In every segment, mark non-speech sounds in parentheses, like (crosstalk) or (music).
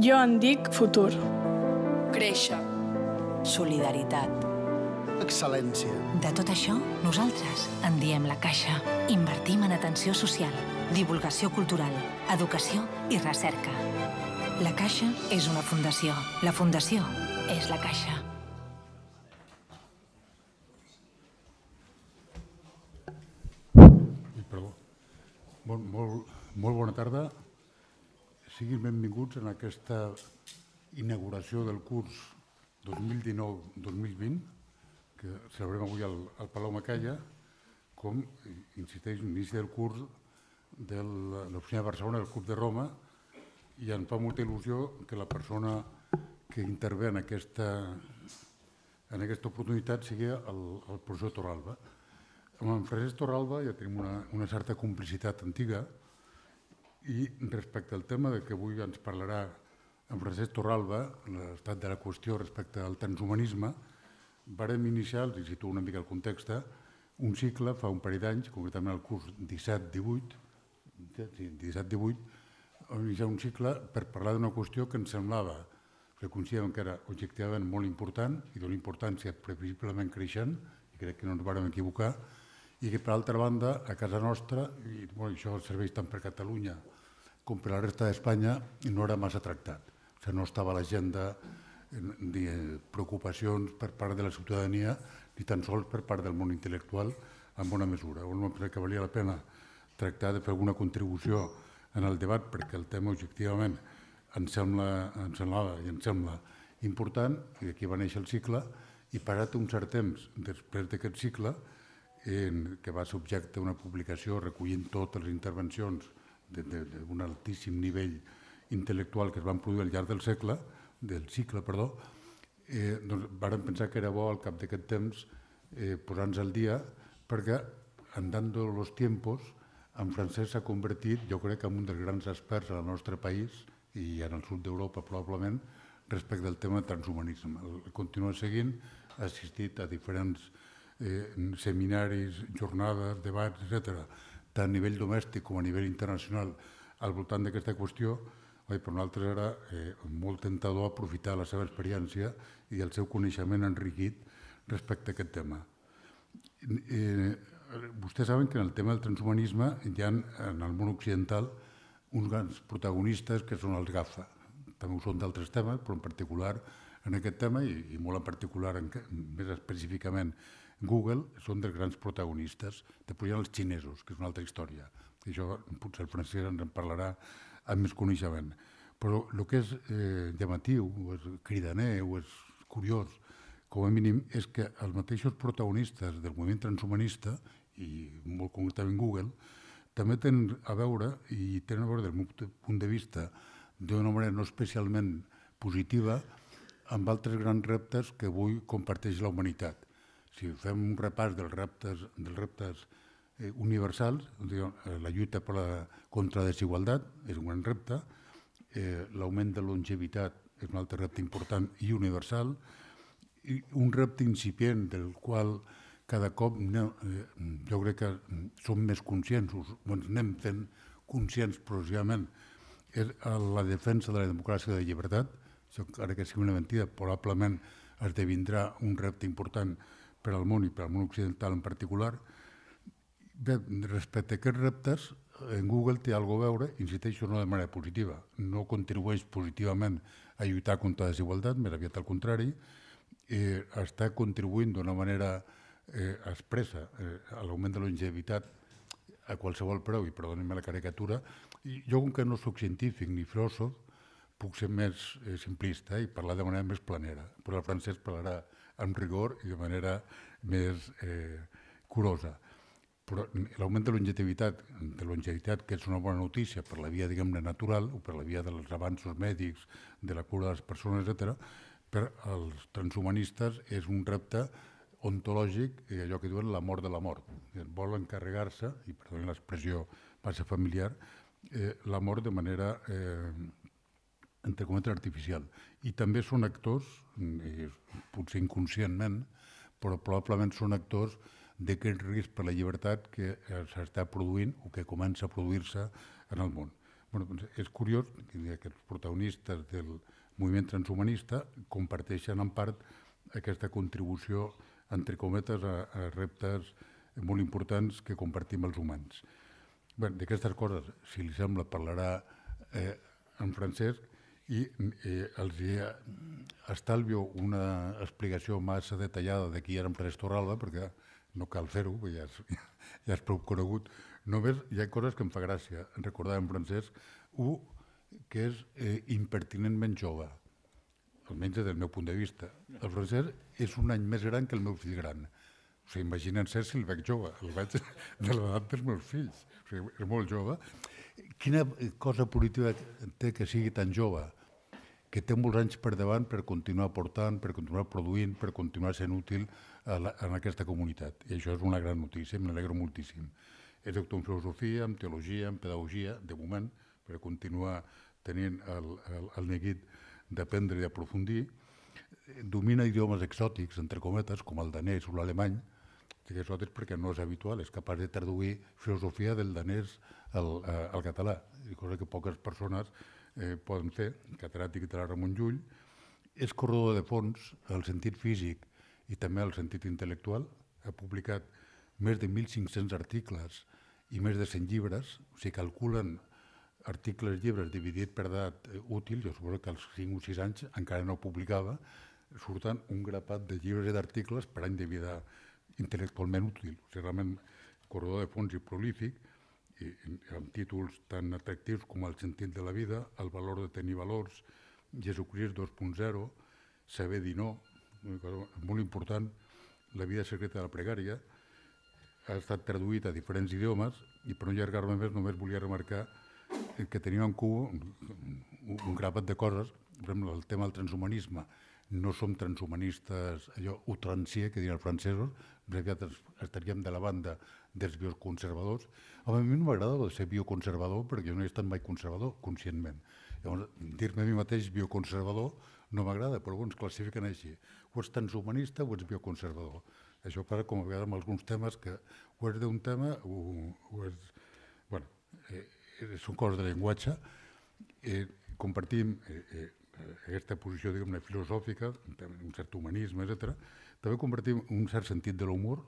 Jo en dic futur. Créixer. Solidaritat. Excel·lència. De tot això, nosaltres en diem la Caixa. Invertim en atenció social, divulgació cultural, educació i recerca. La Caixa és una fundació. La fundació és la Caixa. Perdó. Bon, molt, molt bona tarda. Siguin benvinguts en aquesta inauguració del curs 2019-2020 que celebrem avui al, al Palau Macalla com, insisteix, l'inici del curs de l'Oficina de Barcelona del Club de Roma i em fa molta il·lusió que la persona que intervé en aquesta, en aquesta oportunitat sigui el, el professor Torralba. Amb en Francesc Torralba ja tenim una, una certa complicitat antiga, i respecte al tema de que avui ens parlarà en Francesc Torralba, l'estat de la qüestió respecte al transhumanisme, vàrem iniciar, els situo una mica el context, un cicle fa un parell d'anys, concretament el curs 17-18, 17-18, vam iniciar un cicle per parlar d'una qüestió que ens semblava que considerem que era objectivament molt important i d'una importància previsiblement creixent, i crec que no ens vàrem equivocar, i que per altra banda a casa nostra, i bueno, això serveix tant per Catalunya com per la resta d'Espanya, no era massa tractat. O sigui, no estava a l'agenda eh, ni preocupacions per part de la ciutadania, ni tan sols per part del món intel·lectual, en bona mesura. O no que valia la pena tractar de fer alguna contribució en el debat, perquè el tema objectivament ens sembla, ens semblava i ens sembla important, i d'aquí va néixer el cicle, i parat un cert temps després d'aquest cicle, en, que va ser objecte d'una publicació recollint totes les intervencions d'un altíssim nivell intel·lectual que es van produir al llarg del segle, del cicle, perdó, eh, doncs vàrem pensar que era bo al cap d'aquest temps eh, posar-nos al dia perquè andando los tiempos en francès s'ha convertit, jo crec, en un dels grans experts al nostre país i en el sud d'Europa probablement respecte al tema transhumanisme. El continua seguint, ha assistit a diferents eh, seminaris, jornades, debats, etcètera tant a nivell domèstic com a nivell internacional al voltant d'aquesta qüestió, oi? per nosaltres era eh, molt tentador aprofitar la seva experiència i el seu coneixement enriquit respecte a aquest tema. Eh, vostès saben que en el tema del transhumanisme hi ha en el món occidental uns grans protagonistes que són els GAFA. També ho són d'altres temes, però en particular en aquest tema i, i molt en particular, en, més específicament, Google són dels grans protagonistes, després hi ha els xinesos, que és una altra història. I això potser el francès ens en parlarà amb més coneixement. Però el que és eh, llamatiu, o és cridaner, o és curiós, com a mínim, és que els mateixos protagonistes del moviment transhumanista, i molt concretament Google, també tenen a veure, i tenen a veure del meu punt de vista, d'una manera no especialment positiva, amb altres grans reptes que avui comparteix la humanitat si fem un repàs dels reptes, dels reptes eh, universals, eh, la lluita per la, contra la desigualtat és un gran repte, eh, l'augment de longevitat és un altre repte important i universal, i un repte incipient del qual cada cop no, eh, jo crec que mm, som més conscients, ens doncs anem fent conscients progressivament, és la defensa de la democràcia i de la llibertat, això, encara que sigui una mentida, probablement esdevindrà un repte important per al món i per al món occidental en particular. Bé, respecte a aquests reptes, en Google té alguna a veure, insisteixo, no de manera positiva. No contribueix positivament a lluitar contra la desigualtat, més aviat al contrari, eh, està contribuint d'una manera eh, expressa eh, a l'augment de la longevitat a qualsevol preu, i perdoni'm la caricatura, i jo, com que no sóc científic ni filòsof, puc ser més eh, simplista i parlar de manera més planera, però el francès parlarà amb rigor i de manera més eh, curosa. Però l'augment de longevitat, de longevitat, que és una bona notícia per la via, diguem-ne, natural o per la via dels avanços mèdics, de la cura de les persones, etc., per als transhumanistes és un repte ontològic i eh, allò que diuen la mort de la mort. Volen encarregar se i perdonen l'expressió massa familiar, eh, la mort de manera eh, entre cometre artificial. I també són actors, eh, potser inconscientment, però probablement són actors d'aquest risc per la llibertat que eh, s'està produint o que comença a produir-se en el món. Bueno, doncs, és curiós que aquests protagonistes del moviment transhumanista comparteixen en part aquesta contribució, entre cometes, a, reptes molt importants que compartim els humans. d'aquestes coses, si li sembla, parlarà eh, en Francesc, i eh, els hi estalvio una explicació massa detallada de qui era en Pres Torralba, perquè no cal fer-ho, ja, és, (laughs) ja és prou conegut. Només hi ha coses que em fa gràcia recordar en francès. Un, que és eh, impertinentment jove, almenys des del meu punt de vista. El francès és un any més gran que el meu fill gran. O sigui, imagina't ser si el veig jove, el veig (laughs) de l'edat dels meus fills. O sigui, és molt jove. Quina cosa positiva té que sigui tan jove? que té molts anys per davant per continuar portant, per continuar produint, per continuar sent útil en aquesta comunitat. I això és una gran notícia, me n'alegro moltíssim. És doctor en filosofia, en teologia, en pedagogia, de moment, per continuar tenint el, el, el neguit d'aprendre i d'aprofundir. Domina idiomes exòtics, entre cometes, com el danès o l'alemany, que exòtics perquè no és habitual, és capaç de traduir filosofia del danès al, eh, al català, cosa que poques persones eh, poden fer, catedràtic de la Ramon Llull, és corredor de fons, el sentit físic i també el sentit intel·lectual. Ha publicat més de 1.500 articles i més de 100 llibres, o sigui, calculen articles, i llibres dividit per edat eh, útil, jo suposo que als 5 o 6 anys encara no publicava, surten un grapat de llibres i d'articles per any de vida intel·lectualment útil, o sigui, realment corredor de fons i prolífic, i, amb títols tan atractius com El sentit de la vida, El valor de tenir valors, Jesucrist 2.0, Saber dir no, molt important, La vida secreta de la pregària, ha estat traduït a diferents idiomes i per no allargar-me més només volia remarcar que tenia en cua un grapat de coses, per exemple, el tema del transhumanisme. No som transhumanistes, allò outrancier que diuen els francesos, aviat estaríem de la banda dels bioconservadors. A mi no m'agrada ser bioconservador perquè jo no he estat mai conservador conscientment. Llavors, dir-me a mi mateix bioconservador no m'agrada, però ens classifiquen així. O ets transhumanista o ets bioconservador. Això passa com a vegades amb alguns temes que o és d'un tema o, o és... bueno, eh, un eh, cos de llenguatge. Eh, compartim eh, eh, aquesta posició diguem-ne filosòfica, un cert humanisme, etc. També compartim un cert sentit de l'humor,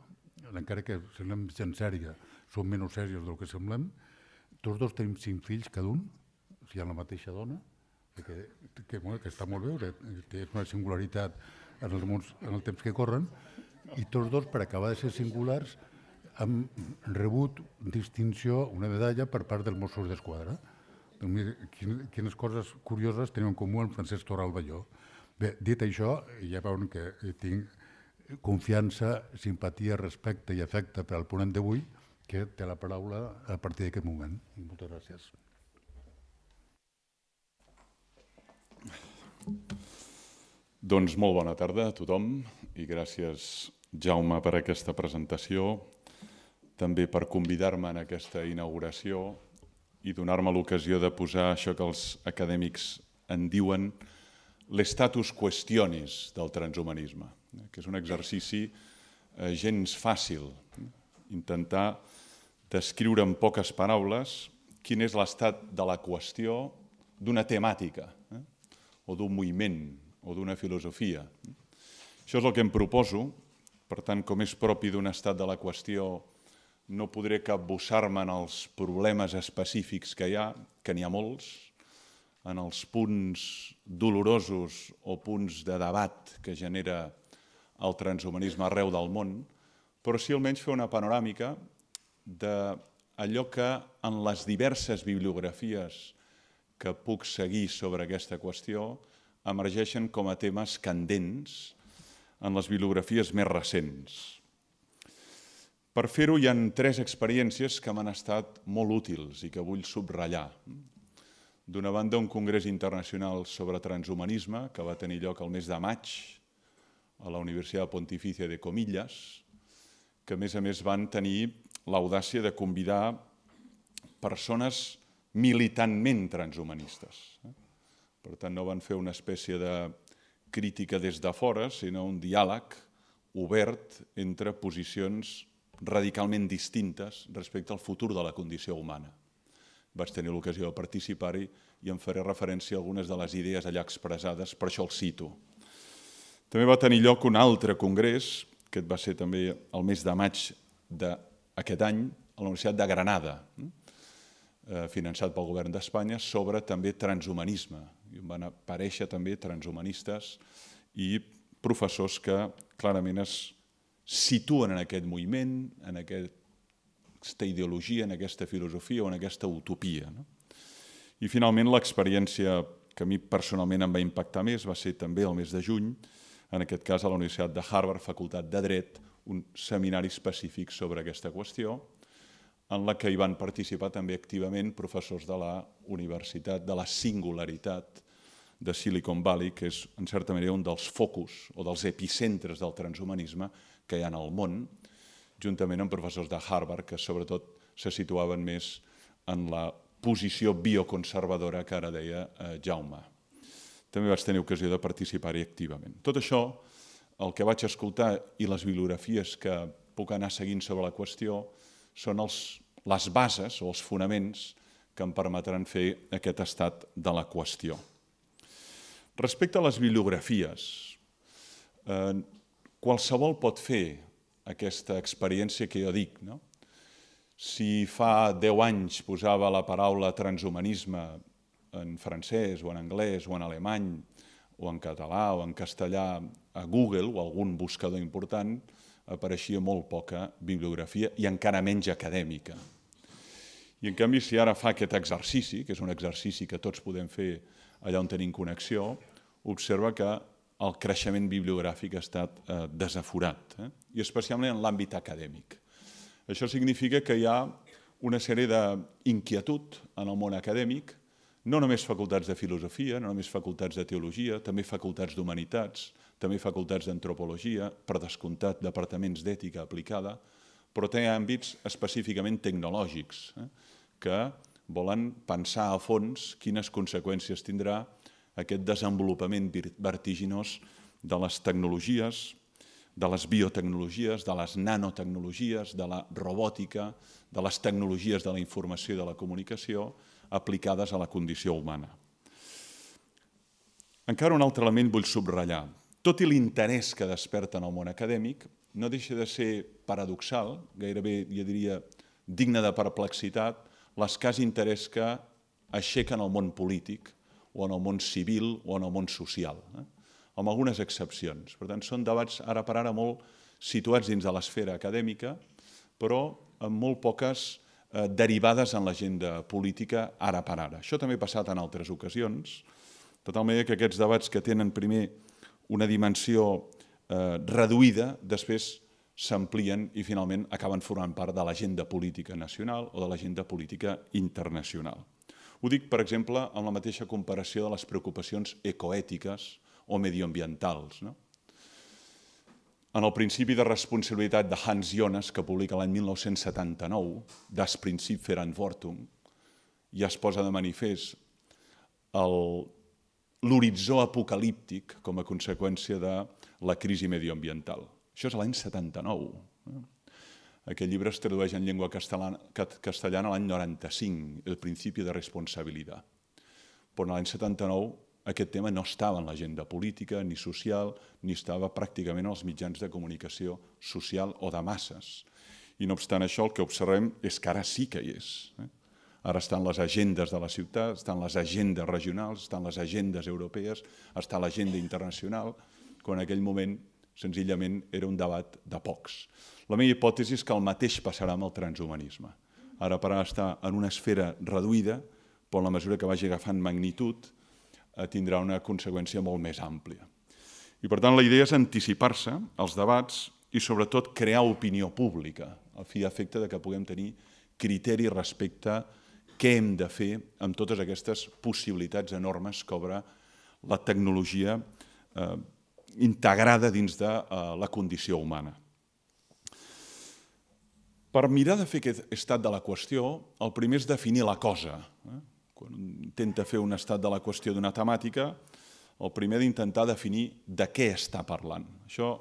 encara que semblem gent sèria, som menys sèries del que semblem, tots dos tenim cinc fills cada un, o sigui, la mateixa dona, que, que, bueno, que està molt bé, que és una singularitat en el, món, en el temps que corren, i tots dos, per acabar de ser singulars, han rebut distinció, una medalla, per part dels Mossos d'Esquadra. Doncs mira, quines coses curioses tenim en comú el Francesc Torralballó. Bé, dit això, ja veuen que tinc confiança, simpatia, respecte i afecte per al ponent d'avui, que té la paraula a partir d'aquest moment. moltes gràcies. Doncs molt bona tarda a tothom i gràcies, Jaume, per aquesta presentació, també per convidar-me en aquesta inauguració i donar-me l'ocasió de posar això que els acadèmics en diuen l'estatus qüestionis del transhumanisme. Eh, que és un exercici eh, gens fàcil. Intentar descriure en poques paraules quin és l'estat de la qüestió d'una temàtica, eh? o d'un moviment, o d'una filosofia. Això és el que em proposo, per tant, com és propi d'un estat de la qüestió, no podré capbussar-me en els problemes específics que hi ha, que n'hi ha molts, en els punts dolorosos o punts de debat que genera el transhumanisme arreu del món, però sí almenys fer una panoràmica d'allò que en les diverses bibliografies que puc seguir sobre aquesta qüestió emergeixen com a temes candents en les bibliografies més recents. Per fer-ho hi han tres experiències que m'han estat molt útils i que vull subratllar. D'una banda, un congrés internacional sobre transhumanisme que va tenir lloc el mes de maig a la Universitat Pontificia de Comillas, que a més a més van tenir l'audàcia de convidar persones militantment transhumanistes. Per tant, no van fer una espècie de crítica des de fora, sinó un diàleg obert entre posicions radicalment distintes respecte al futur de la condició humana. Vaig tenir l'ocasió de participar-hi i em faré referència a algunes de les idees allà expressades, per això el cito. També va tenir lloc un altre congrés, que va ser també el mes de maig d'aquest any, a la Universitat de Granada, eh, finançat pel govern d'Espanya, sobre també transhumanisme. van aparèixer també transhumanistes i professors que clarament es situen en aquest moviment, en aquesta ideologia, en aquesta filosofia o en aquesta utopia. No? I finalment l'experiència que a mi personalment em va impactar més va ser també el mes de juny, en aquest cas a la Universitat de Harvard, Facultat de Dret, un seminari específic sobre aquesta qüestió, en la que hi van participar també activament professors de la universitat, de la singularitat de Silicon Valley, que és en certa manera un dels focus o dels epicentres del transhumanisme que hi ha al món, juntament amb professors de Harvard, que sobretot se situaven més en la posició bioconservadora que ara deia eh, Jaume també vaig tenir ocasió de participar-hi activament. Tot això, el que vaig escoltar i les bibliografies que puc anar seguint sobre la qüestió són els, les bases o els fonaments que em permetran fer aquest estat de la qüestió. Respecte a les bibliografies, eh, qualsevol pot fer aquesta experiència que jo dic. No? Si fa 10 anys posava la paraula transhumanisme en francès o en anglès o en alemany o en català o en castellà a Google o a algun buscador important, apareixia molt poca bibliografia i encara menys acadèmica. I en canvi, si ara fa aquest exercici, que és un exercici que tots podem fer allà on tenim connexió, observa que el creixement bibliogràfic ha estat eh, desaforat, eh? i especialment en l'àmbit acadèmic. Això significa que hi ha una sèrie d'inquietud en el món acadèmic no només facultats de filosofia, no només facultats de teologia, també facultats d'humanitats, també facultats d'antropologia, per descomptat departaments d'ètica aplicada, però té àmbits específicament tecnològics, eh, que volen pensar a fons quines conseqüències tindrà aquest desenvolupament vertiginós de les tecnologies, de les biotecnologies, de les nanotecnologies, de la robòtica, de les tecnologies de la informació i de la comunicació, aplicades a la condició humana. Encara un altre element vull subratllar. Tot i l'interès que desperta en el món acadèmic, no deixa de ser paradoxal, gairebé, jo diria, digna de perplexitat, l'escàs interès que aixequen el món polític o en el món civil o en el món social, eh? amb algunes excepcions. Per tant, són debats ara per ara molt situats dins de l'esfera acadèmica, però amb molt poques Eh, derivades en l'agenda política ara per ara. Això també ha passat en altres ocasions, de tal manera que aquests debats que tenen primer una dimensió eh, reduïda, després s'amplien i finalment acaben formant part de l'agenda política nacional o de l'agenda política internacional. Ho dic, per exemple, amb la mateixa comparació de les preocupacions ecoètiques o medioambientals. No? en el principi de responsabilitat de Hans Jonas, que publica l'any 1979, Das Prinzip für Anfortum, ja es posa de manifest l'horitzó apocalíptic com a conseqüència de la crisi medioambiental. Això és l'any 79. Eh? Aquest llibre es tradueix en llengua castellana, castellana l'any 95, el principi de responsabilitat. Però l'any 79 aquest tema no estava en l'agenda política ni social, ni estava pràcticament als mitjans de comunicació social o de masses. I no obstant això, el que observem és que ara sí que hi és. Eh? Ara estan les agendes de la ciutat, estan les agendes regionals, estan les agendes europees, està l'agenda internacional, quan en aquell moment senzillament era un debat de pocs. La meva hipòtesi és que el mateix passarà amb el transhumanisme. Ara per ara està en una esfera reduïda, però en la mesura que vagi agafant magnitud, Eh, tindrà una conseqüència molt més àmplia. I per tant la idea és anticipar-se als debats i sobretot crear opinió pública, a fi d'efecte de que puguem tenir criteri respecte a què hem de fer amb totes aquestes possibilitats enormes que obre la tecnologia eh, integrada dins de eh, la condició humana. Per mirar de fer aquest estat de la qüestió, el primer és definir la cosa. Eh? intenta fer un estat de la qüestió d'una temàtica, el primer d'intentar definir de què està parlant. Això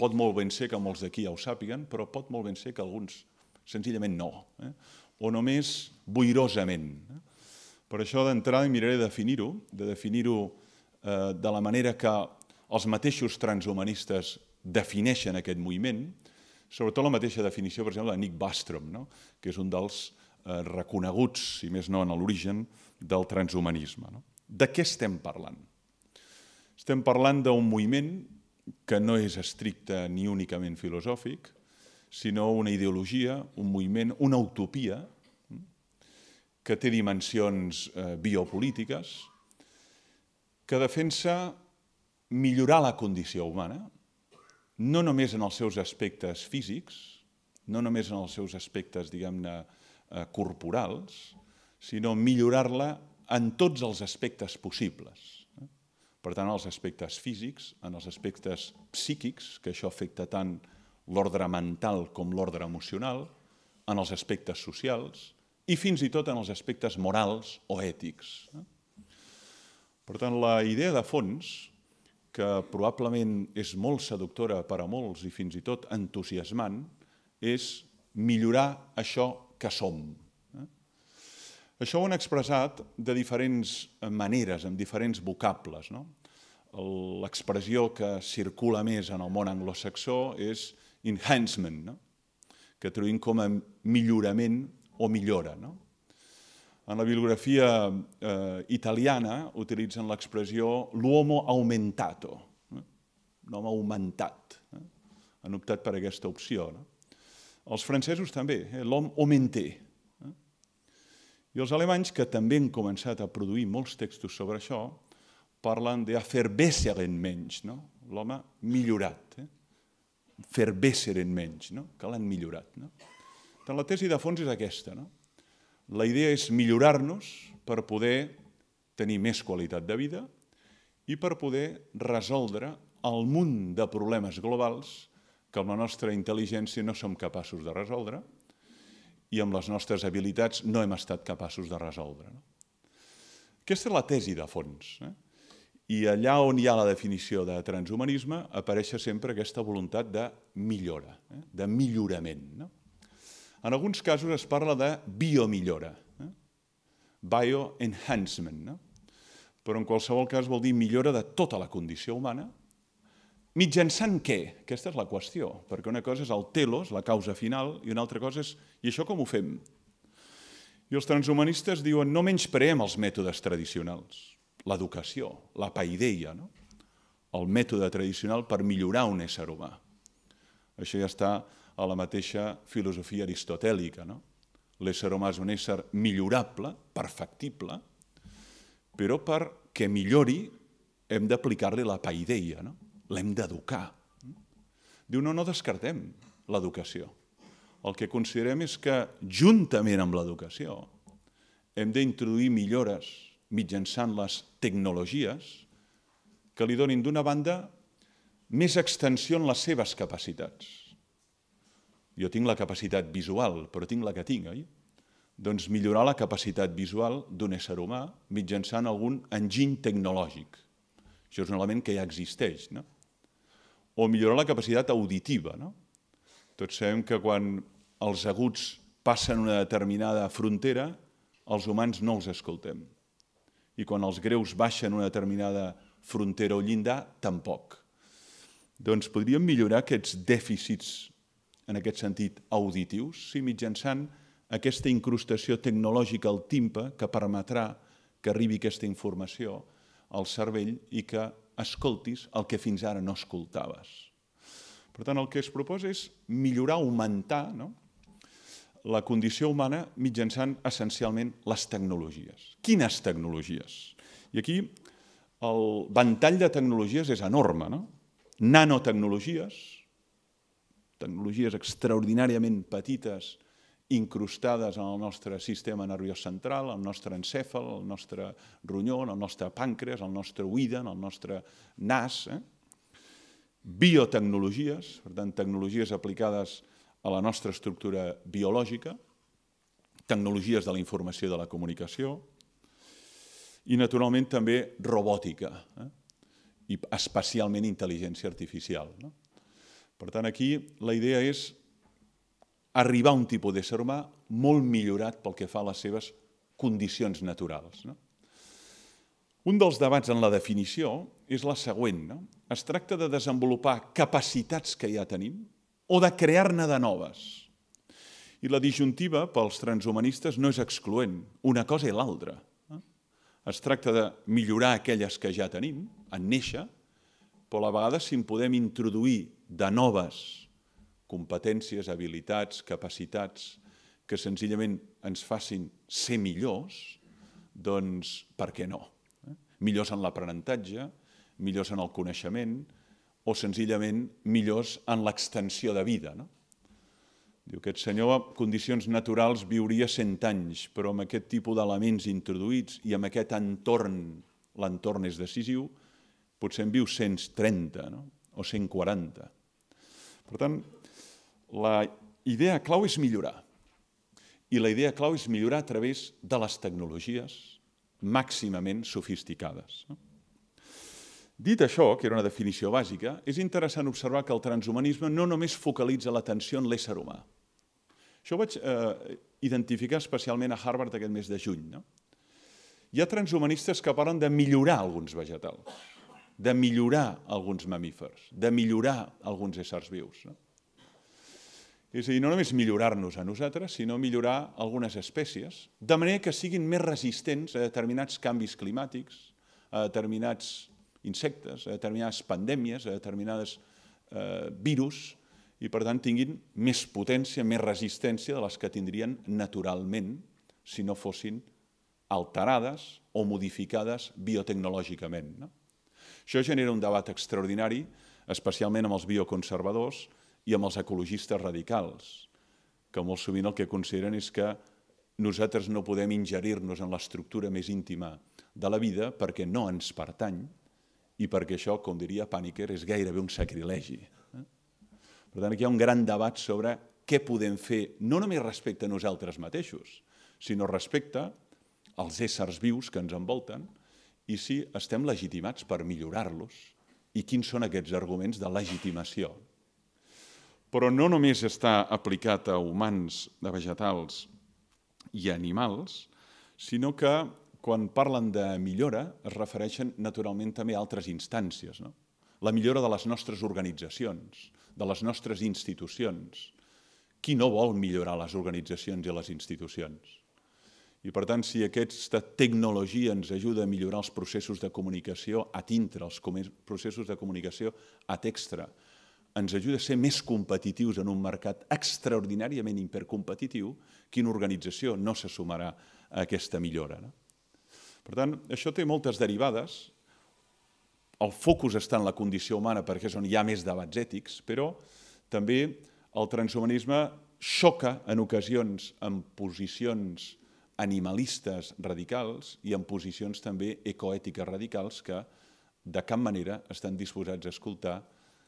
pot molt ben ser que molts d'aquí ja ho sàpiguen, però pot molt ben ser que alguns senzillament no, eh? o només boirosament. Eh? Per això d'entrada miraré de definir-ho, de definir-ho eh, de la manera que els mateixos transhumanistes defineixen aquest moviment, sobretot la mateixa definició, per exemple, de Nick Bostrom, no? que és un dels Eh, reconeguts, si més no en l'origen, del transhumanisme. No? De què estem parlant? Estem parlant d'un moviment que no és estricte ni únicament filosòfic, sinó una ideologia, un moviment, una utopia hm, que té dimensions eh, biopolítiques, que defensa millorar la condició humana, no només en els seus aspectes físics, no només en els seus aspectes, diguem-ne, eh, Eh, corporals, sinó millorar-la en tots els aspectes possibles. Per tant, en els aspectes físics, en els aspectes psíquics, que això afecta tant l'ordre mental com l'ordre emocional, en els aspectes socials i fins i tot en els aspectes morals o ètics. Per tant, la idea de fons, que probablement és molt seductora per a molts i fins i tot entusiasmant, és millorar això que som. Eh? Això ho han expressat de diferents maneres, amb diferents vocables. No? L'expressió que circula més en el món anglosaxó és enhancement, no? que traduïm com a millorament o millora. No? En la bibliografia eh, italiana utilitzen l'expressió l'uomo aumentato, no? Eh? l'home augmentat. No? Eh? Han optat per aquesta opció. No? Els francesos també, eh? l'homme au menté. Eh? I els alemanys, que també han començat a produir molts textos sobre això, parlen de fer en menys, no? l'home millorat. Eh? en menys, no? que l'han millorat. No? Tant la tesi de fons és aquesta. No? La idea és millorar-nos per poder tenir més qualitat de vida i per poder resoldre el munt de problemes globals que amb la nostra intel·ligència no som capaços de resoldre i amb les nostres habilitats no hem estat capaços de resoldre. No? Aquesta és la tesi de fons. Eh? I allà on hi ha la definició de transhumanisme apareix sempre aquesta voluntat de millora, eh? de millorament. No? En alguns casos es parla de biomillora, eh? bioenhancement, no? però en qualsevol cas vol dir millora de tota la condició humana, Mitjançant què? Aquesta és la qüestió, perquè una cosa és el telos, la causa final, i una altra cosa és, i això com ho fem? I els transhumanistes diuen, no menyspreem els mètodes tradicionals, l'educació, la paideia, no? el mètode tradicional per millorar un ésser humà. Això ja està a la mateixa filosofia aristotèlica. No? L'ésser humà és un ésser millorable, perfectible, però perquè millori hem d'aplicar-li la paideia, no? l'hem d'educar. Diu, no, no descartem l'educació. El que considerem és que, juntament amb l'educació, hem d'introduir millores mitjançant les tecnologies que li donin, d'una banda, més extensió en les seves capacitats. Jo tinc la capacitat visual, però tinc la que tinc, oi? Doncs millorar la capacitat visual d'un ésser humà mitjançant algun enginy tecnològic. Això és un element que ja existeix, no? o millorar la capacitat auditiva. No? Tots sabem que quan els aguts passen una determinada frontera, els humans no els escoltem. I quan els greus baixen una determinada frontera o llindar, tampoc. Doncs podríem millorar aquests dèficits, en aquest sentit, auditius, si mitjançant aquesta incrustació tecnològica al timpe que permetrà que arribi aquesta informació al cervell i que escoltis el que fins ara no escoltaves. Per tant, el que es proposa és millorar, augmentar no? la condició humana mitjançant essencialment les tecnologies. Quines tecnologies? I aquí el ventall de tecnologies és enorme. No? Nanotecnologies, tecnologies extraordinàriament petites incrustades en el nostre sistema nerviós central, el nostre encèfal, el nostre ronyó, el nostre pàncreas, el nostre oïda, el nostre nas. Eh? Biotecnologies, per tant, tecnologies aplicades a la nostra estructura biològica, tecnologies de la informació i de la comunicació, i naturalment també robòtica, eh? i especialment intel·ligència artificial. No? Per tant, aquí la idea és arribar a un tipus d'ésser humà molt millorat pel que fa a les seves condicions naturals. No? Un dels debats en la definició és la següent. No? Es tracta de desenvolupar capacitats que ja tenim o de crear-ne de noves. I la disjuntiva pels transhumanistes no és excloent, una cosa i l'altra. Es tracta de millorar aquelles que ja tenim, en néixer, però a la vegada si en podem introduir de noves competències, habilitats, capacitats que senzillament ens facin ser millors, doncs per què no? Eh? Millors en l'aprenentatge, millors en el coneixement o senzillament millors en l'extensió de vida. No? Diu, aquest senyor a condicions naturals viuria 100 anys, però amb aquest tipus d'elements introduïts i amb aquest entorn, l'entorn és decisiu, potser en viu 130 no? o 140. Per tant, la idea clau és millorar. I la idea clau és millorar a través de les tecnologies màximament sofisticades. Dit això, que era una definició bàsica, és interessant observar que el transhumanisme no només focalitza l'atenció en l'ésser humà. Això ho vaig eh, identificar especialment a Harvard aquest mes de juny. No? Hi ha transhumanistes que parlen de millorar alguns vegetals, de millorar alguns mamífers, de millorar alguns éssers vius. No? És a dir, no només millorar-nos a nosaltres, sinó millorar algunes espècies, de manera que siguin més resistents a determinats canvis climàtics, a determinats insectes, a determinades pandèmies, a determinades eh, virus, i per tant tinguin més potència, més resistència de les que tindrien naturalment si no fossin alterades o modificades biotecnològicament. No? Això genera un debat extraordinari, especialment amb els bioconservadors, i amb els ecologistes radicals, que molt sovint el que consideren és que nosaltres no podem ingerir-nos en l'estructura més íntima de la vida perquè no ens pertany i perquè això, com diria Paniker, és gairebé un sacrilegi. Eh? Per tant, aquí hi ha un gran debat sobre què podem fer, no només respecte a nosaltres mateixos, sinó respecte als éssers vius que ens envolten i si estem legitimats per millorar-los i quins són aquests arguments de legitimació però no només està aplicat a humans, a vegetals i a animals, sinó que quan parlen de millora es refereixen naturalment també a altres instàncies. No? La millora de les nostres organitzacions, de les nostres institucions. Qui no vol millorar les organitzacions i les institucions? I per tant, si aquesta tecnologia ens ajuda a millorar els processos de comunicació a tintre, els processos de comunicació a textre, ens ajuda a ser més competitius en un mercat extraordinàriament hipercompetitiu, quina organització no se sumarà a aquesta millora. No? Per tant, això té moltes derivades. El focus està en la condició humana perquè és on hi ha més debats ètics, però també el transhumanisme xoca en ocasions amb posicions animalistes radicals i en posicions també ecoètiques radicals que de cap manera estan disposats a escoltar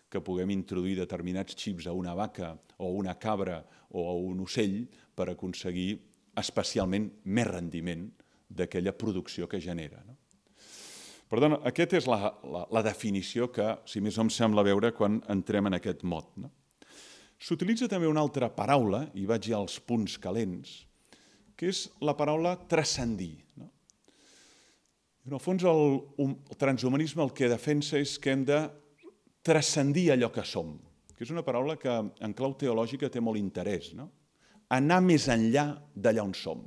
que puguem introduir determinats xips a una vaca o a una cabra o a un ocell per aconseguir especialment més rendiment d'aquella producció que genera. No? Per tant, aquesta és la, la, la definició que, si més no em sembla veure, quan entrem en aquest mot. No? S'utilitza també una altra paraula, i vaig ja als punts calents, que és la paraula transcendir. No? En el fons, el, el transhumanisme el que defensa és que hem de transcendir allò que som, que és una paraula que en clau teològica té molt interès, no? anar més enllà d'allà on som.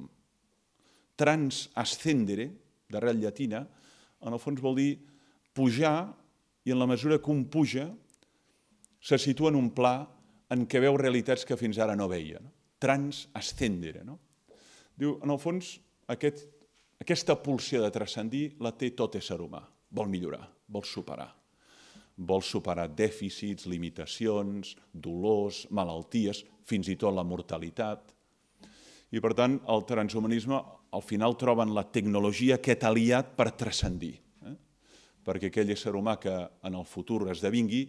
Transascendere, d'arrel llatina, en el fons vol dir pujar i en la mesura que un puja se situa en un pla en què veu realitats que fins ara no veia. No? Transascendere. No? Diu, en el fons, aquest, aquesta pulsió de transcendir la té tot ésser humà. Vol millorar, vol superar vol superar dèficits, limitacions, dolors, malalties, fins i tot la mortalitat. I, per tant, el transhumanisme al final troba en la tecnologia aquest aliat per transcendir, eh? perquè aquell ésser humà que en el futur esdevingui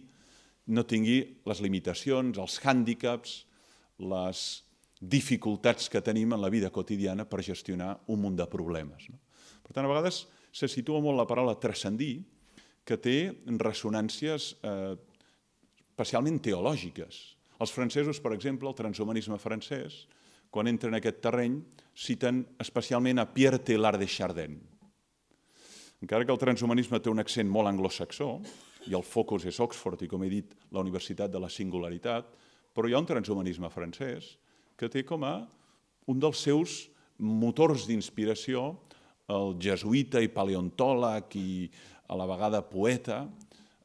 no tingui les limitacions, els hàndicaps, les dificultats que tenim en la vida quotidiana per gestionar un munt de problemes. No? Per tant, a vegades se situa molt la paraula transcendir que té ressonàncies eh, especialment teològiques. Els francesos, per exemple, el transhumanisme francès, quan entren en aquest terreny, citen especialment a Pierre Teilhard de Chardin. Encara que el transhumanisme té un accent molt anglosaxó, i el focus és Oxford i, com he dit, la Universitat de la Singularitat, però hi ha un transhumanisme francès que té com a un dels seus motors d'inspiració el jesuïta i paleontòleg i a la vegada poeta,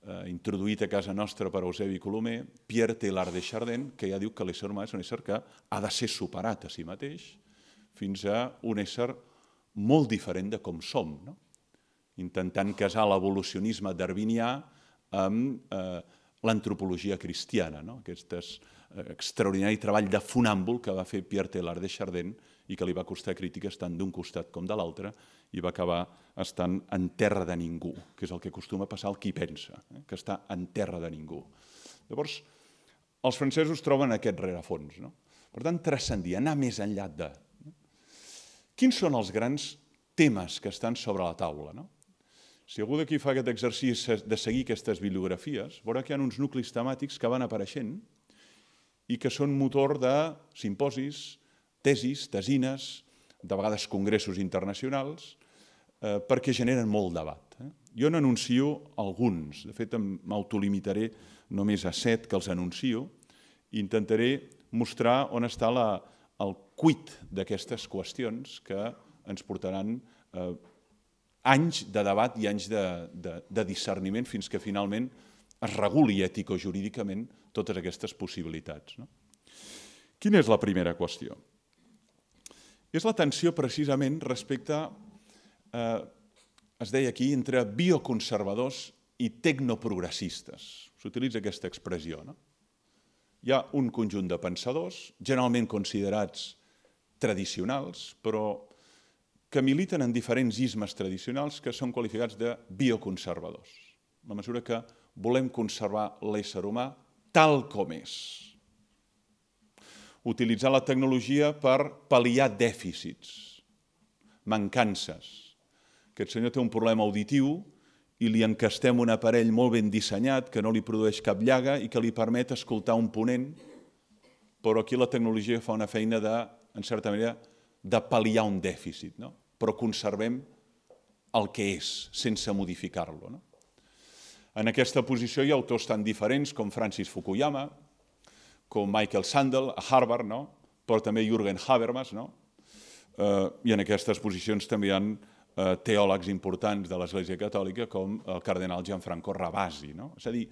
eh, introduït a casa nostra per Eusebi Colomer, Pierre Teilhard de Chardin, que ja diu que l'ésser humà és un ésser que ha de ser superat a si mateix fins a un ésser molt diferent de com som, no? intentant casar l'evolucionisme darwinià amb eh, l'antropologia cristiana, no? aquest eh, extraordinari treball de funàmbul que va fer Pierre Teilhard de Chardin i que li va costar crítiques tant d'un costat com de l'altre, i va acabar estant en terra de ningú, que és el que acostuma a passar al qui pensa, eh? que està en terra de ningú. Llavors, els francesos troben aquest rerefons. No? Per tant, transcendir, anar més enllà de... Quins són els grans temes que estan sobre la taula? No? Si algú d'aquí fa aquest exercici de seguir aquestes bibliografies, veurà que hi ha uns nuclis temàtics que van apareixent i que són motor de simposis, tesis, tesines, de vegades congressos internacionals, eh, perquè generen molt debat. Eh? Jo n'anuncio alguns, de fet m'autolimitaré només a set que els anuncio, i intentaré mostrar on està la, el cuit d'aquestes qüestions que ens portaran eh, anys de debat i anys de, de, de discerniment fins que finalment es reguli ètic o jurídicament totes aquestes possibilitats. No? Quina és la primera qüestió? És l'atenció precisament respecte eh, es deia aquí, entre bioconservadors i tecnoprogressistes. S'utilitza aquesta expressió. No? Hi ha un conjunt de pensadors, generalment considerats tradicionals, però que militen en diferents ismes tradicionals que són qualificats de bioconservadors. la mesura que volem conservar l'ésser humà tal com és. Utilitzar la tecnologia per pal·liar dèficits, mancances, aquest senyor té un problema auditiu i li encastem un aparell molt ben dissenyat que no li produeix cap llaga i que li permet escoltar un ponent, però aquí la tecnologia fa una feina de, en certa manera, de pal·liar un dèficit, no? però conservem el que és, sense modificar-lo. No? En aquesta posició hi ha autors tan diferents com Francis Fukuyama, com Michael Sandel a Harvard, no? però també Jürgen Habermas, no? eh, i en aquestes posicions també hi ha Eh, teòlegs importants de l'Església Catòlica com el cardenal Gianfranco Rabasi. No? És a dir,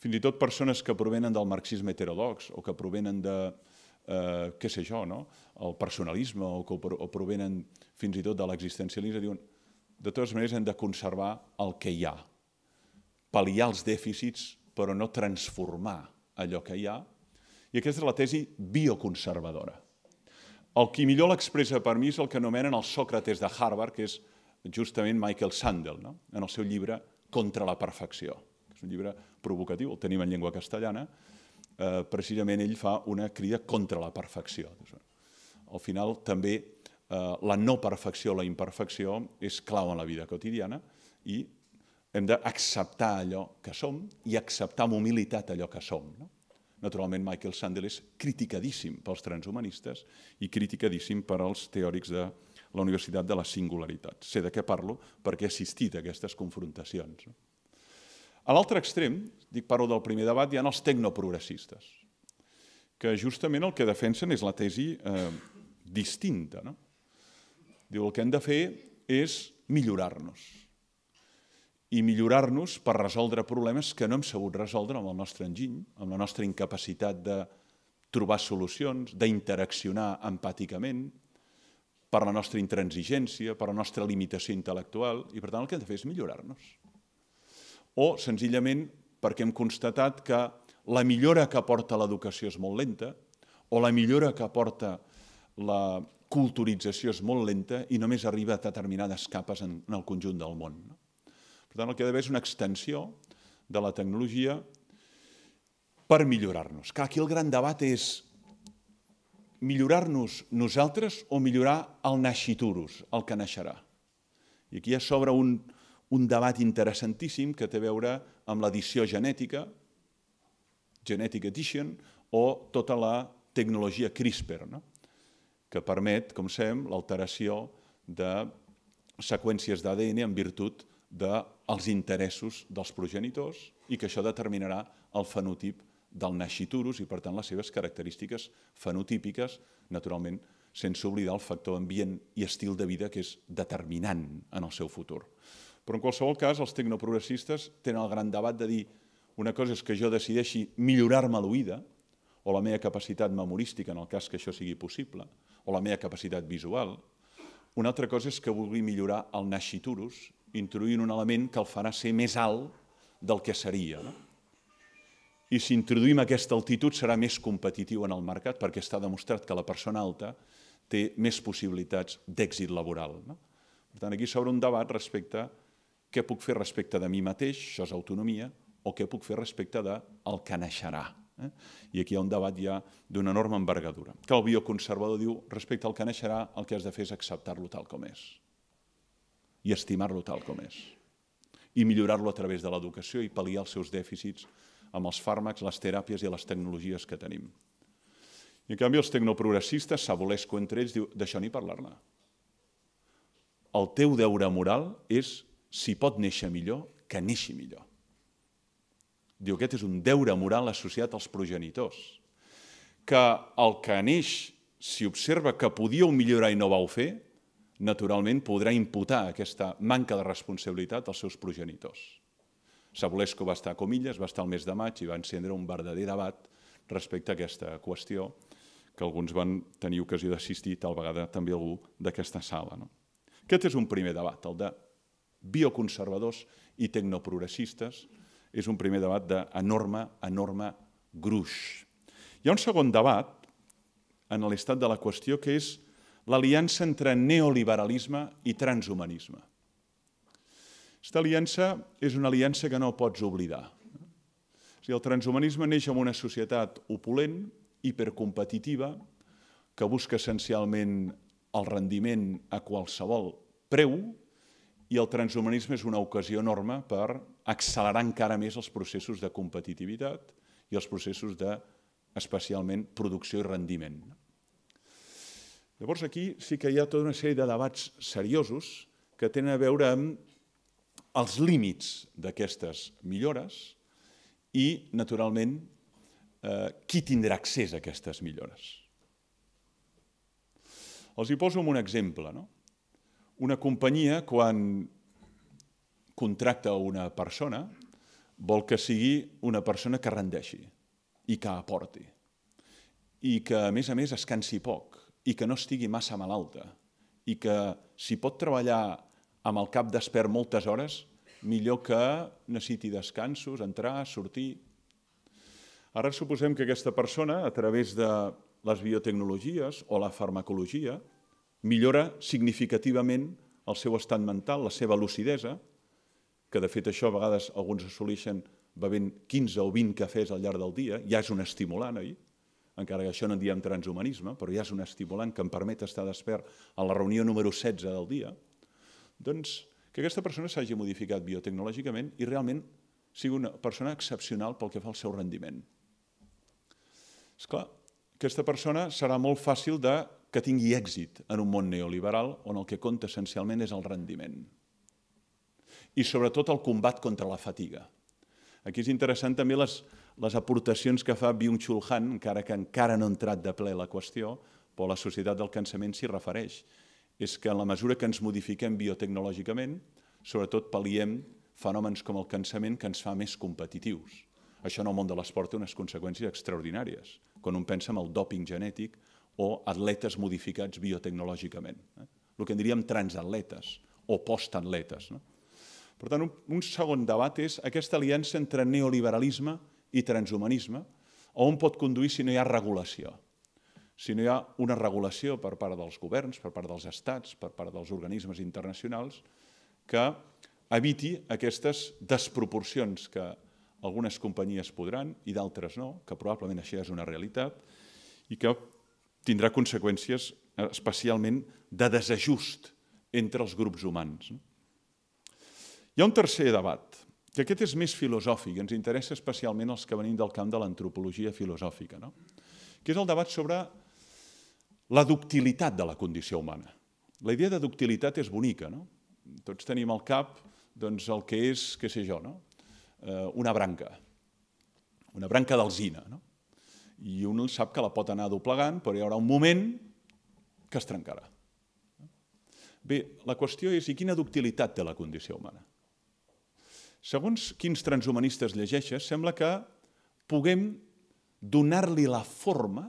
fins i tot persones que provenen del marxisme heterodox o que provenen de, eh, què sé jo, no? el personalisme o que o provenen fins i tot de l'existencialisme, diuen, de totes maneres hem de conservar el que hi ha, pal·liar els dèficits però no transformar allò que hi ha. I aquesta és la tesi bioconservadora. El qui millor l'expressa per mi és el que anomenen el Sòcrates de Harvard, que és justament Michael Sandel, no? en el seu llibre Contra la perfecció, que és un llibre provocatiu, el tenim en llengua castellana, eh, precisament ell fa una crida contra la perfecció. Al final, també, eh, la no perfecció, la imperfecció, és clau en la vida quotidiana i hem d'acceptar allò que som i acceptar amb humilitat allò que som. No? Naturalment, Michael Sandel és criticadíssim pels transhumanistes i criticadíssim per als teòrics de la Universitat de la Singularitat. Sé de què parlo perquè he assistit a aquestes confrontacions. A l'altre extrem, dic parlo del primer debat, hi ha els tecnoprogressistes, que justament el que defensen és la tesi eh, distinta. No? Diu, el que hem de fer és millorar-nos i millorar-nos per resoldre problemes que no hem sabut resoldre amb el nostre enginy, amb la nostra incapacitat de trobar solucions, d'interaccionar empàticament, per la nostra intransigència, per la nostra limitació intel·lectual, i per tant el que hem de fer és millorar-nos. O, senzillament, perquè hem constatat que la millora que aporta l'educació és molt lenta, o la millora que aporta la culturització és molt lenta i només arriba a determinades capes en, el conjunt del món. No? Per tant, el que ha d'haver és una extensió de la tecnologia per millorar-nos. aquí el gran debat és millorar-nos nosaltres o millorar el naixiturus, el que naixerà. I aquí ja s'obre un, un debat interessantíssim que té a veure amb l'edició genètica, Genetic Edition, o tota la tecnologia CRISPR, no? que permet, com sabem, l'alteració de seqüències d'ADN en virtut dels interessos dels progenitors i que això determinarà el fenotip del Nasciturus i, per tant, les seves característiques fenotípiques, naturalment, sense oblidar el factor ambient i estil de vida que és determinant en el seu futur. Però, en qualsevol cas, els tecnoprogressistes tenen el gran debat de dir una cosa és que jo decideixi millorar-me l'oïda, o la meva capacitat memorística, en el cas que això sigui possible, o la meva capacitat visual. Una altra cosa és que vulgui millorar el nasciturus, introduint un element que el farà ser més alt del que seria. No? i si introduïm aquesta altitud serà més competitiu en el mercat perquè està demostrat que la persona alta té més possibilitats d'èxit laboral. No? Per tant, aquí s'obre un debat respecte a què puc fer respecte de mi mateix, això és autonomia, o què puc fer respecte del el que naixerà. Eh? I aquí hi ha un debat ja d'una enorme envergadura. Que el bioconservador diu, respecte al que naixerà, el que has de fer és acceptar-lo tal com és i estimar-lo tal com és i millorar-lo a través de l'educació i pal·liar els seus dèficits amb els fàrmacs, les teràpies i les tecnologies que tenim. I en canvi els tecnoprogressistes, Sabolesco entre ells, diu d'això ni parlar-ne. El teu deure moral és, si pot néixer millor, que neixi millor. Diu, aquest és un deure moral associat als progenitors, que el que neix, si observa que podíeu millorar i no vau fer, naturalment podrà imputar aquesta manca de responsabilitat als seus progenitors. Sabolesco va estar a Comillas, va estar el mes de maig i va encendre un verdader debat respecte a aquesta qüestió, que alguns van tenir ocasió d'assistir, tal vegada també algú d'aquesta sala. No? Aquest és un primer debat, el de bioconservadors i tecnoprogressistes, és un primer debat d'enorme, enorme gruix. Hi ha un segon debat en l'estat de la qüestió que és l'aliança entre neoliberalisme i transhumanisme. Aquesta aliança és una aliança que no pots oblidar. Si el transhumanisme neix en una societat opulent, hipercompetitiva, que busca essencialment el rendiment a qualsevol preu, i el transhumanisme és una ocasió enorme per accelerar encara més els processos de competitivitat i els processos de, especialment, producció i rendiment. Llavors, aquí sí que hi ha tota una sèrie de debats seriosos que tenen a veure amb els límits d'aquestes millores i, naturalment, eh, qui tindrà accés a aquestes millores. Els hi poso un exemple. No? Una companyia, quan contracta una persona, vol que sigui una persona que rendeixi i que aporti i que, a més a més, es cansi poc i que no estigui massa malalta i que, si pot treballar amb el cap despert moltes hores, millor que necessiti descansos, entrar, sortir. Ara suposem que aquesta persona, a través de les biotecnologies o la farmacologia, millora significativament el seu estat mental, la seva lucidesa, que de fet això a vegades alguns assoleixen bevent 15 o 20 cafès al llarg del dia, ja és un estimulant, oi? Encara que això no en diem transhumanisme, però ja és un estimulant que em permet estar despert a la reunió número 16 del dia doncs, que aquesta persona s'hagi modificat biotecnològicament i realment sigui una persona excepcional pel que fa al seu rendiment. És clar, aquesta persona serà molt fàcil de que tingui èxit en un món neoliberal on el que compta essencialment és el rendiment. I sobretot el combat contra la fatiga. Aquí és interessant també les, les aportacions que fa Byung-Chul Han, encara que encara no ha entrat de ple la qüestió, però la societat del cansament s'hi refereix és que en la mesura que ens modifiquem biotecnològicament, sobretot paliem fenòmens com el cansament que ens fa més competitius. Això en el món de l'esport té unes conseqüències extraordinàries, quan un pensa en el doping genètic o atletes modificats biotecnològicament, eh? el que en diríem transatletes o postatletes. No? Per tant, un, un segon debat és aquesta aliança entre neoliberalisme i transhumanisme, on pot conduir si no hi ha regulació si no hi ha una regulació per part dels governs, per part dels estats, per part dels organismes internacionals, que eviti aquestes desproporcions que algunes companyies podran i d'altres no, que probablement això és una realitat, i que tindrà conseqüències eh, especialment de desajust entre els grups humans. Hi ha un tercer debat, que aquest és més filosòfic, ens interessa especialment els que venim del camp de l'antropologia filosòfica, no? que és el debat sobre la ductilitat de la condició humana. La idea de ductilitat és bonica, no? Tots tenim al cap doncs, el que és, què sé jo, no? Eh, una branca, una branca d'alzina, no? I un sap que la pot anar doblegant, però hi haurà un moment que es trencarà. Bé, la qüestió és i quina ductilitat té la condició humana? Segons quins transhumanistes llegeixes, sembla que puguem donar-li la forma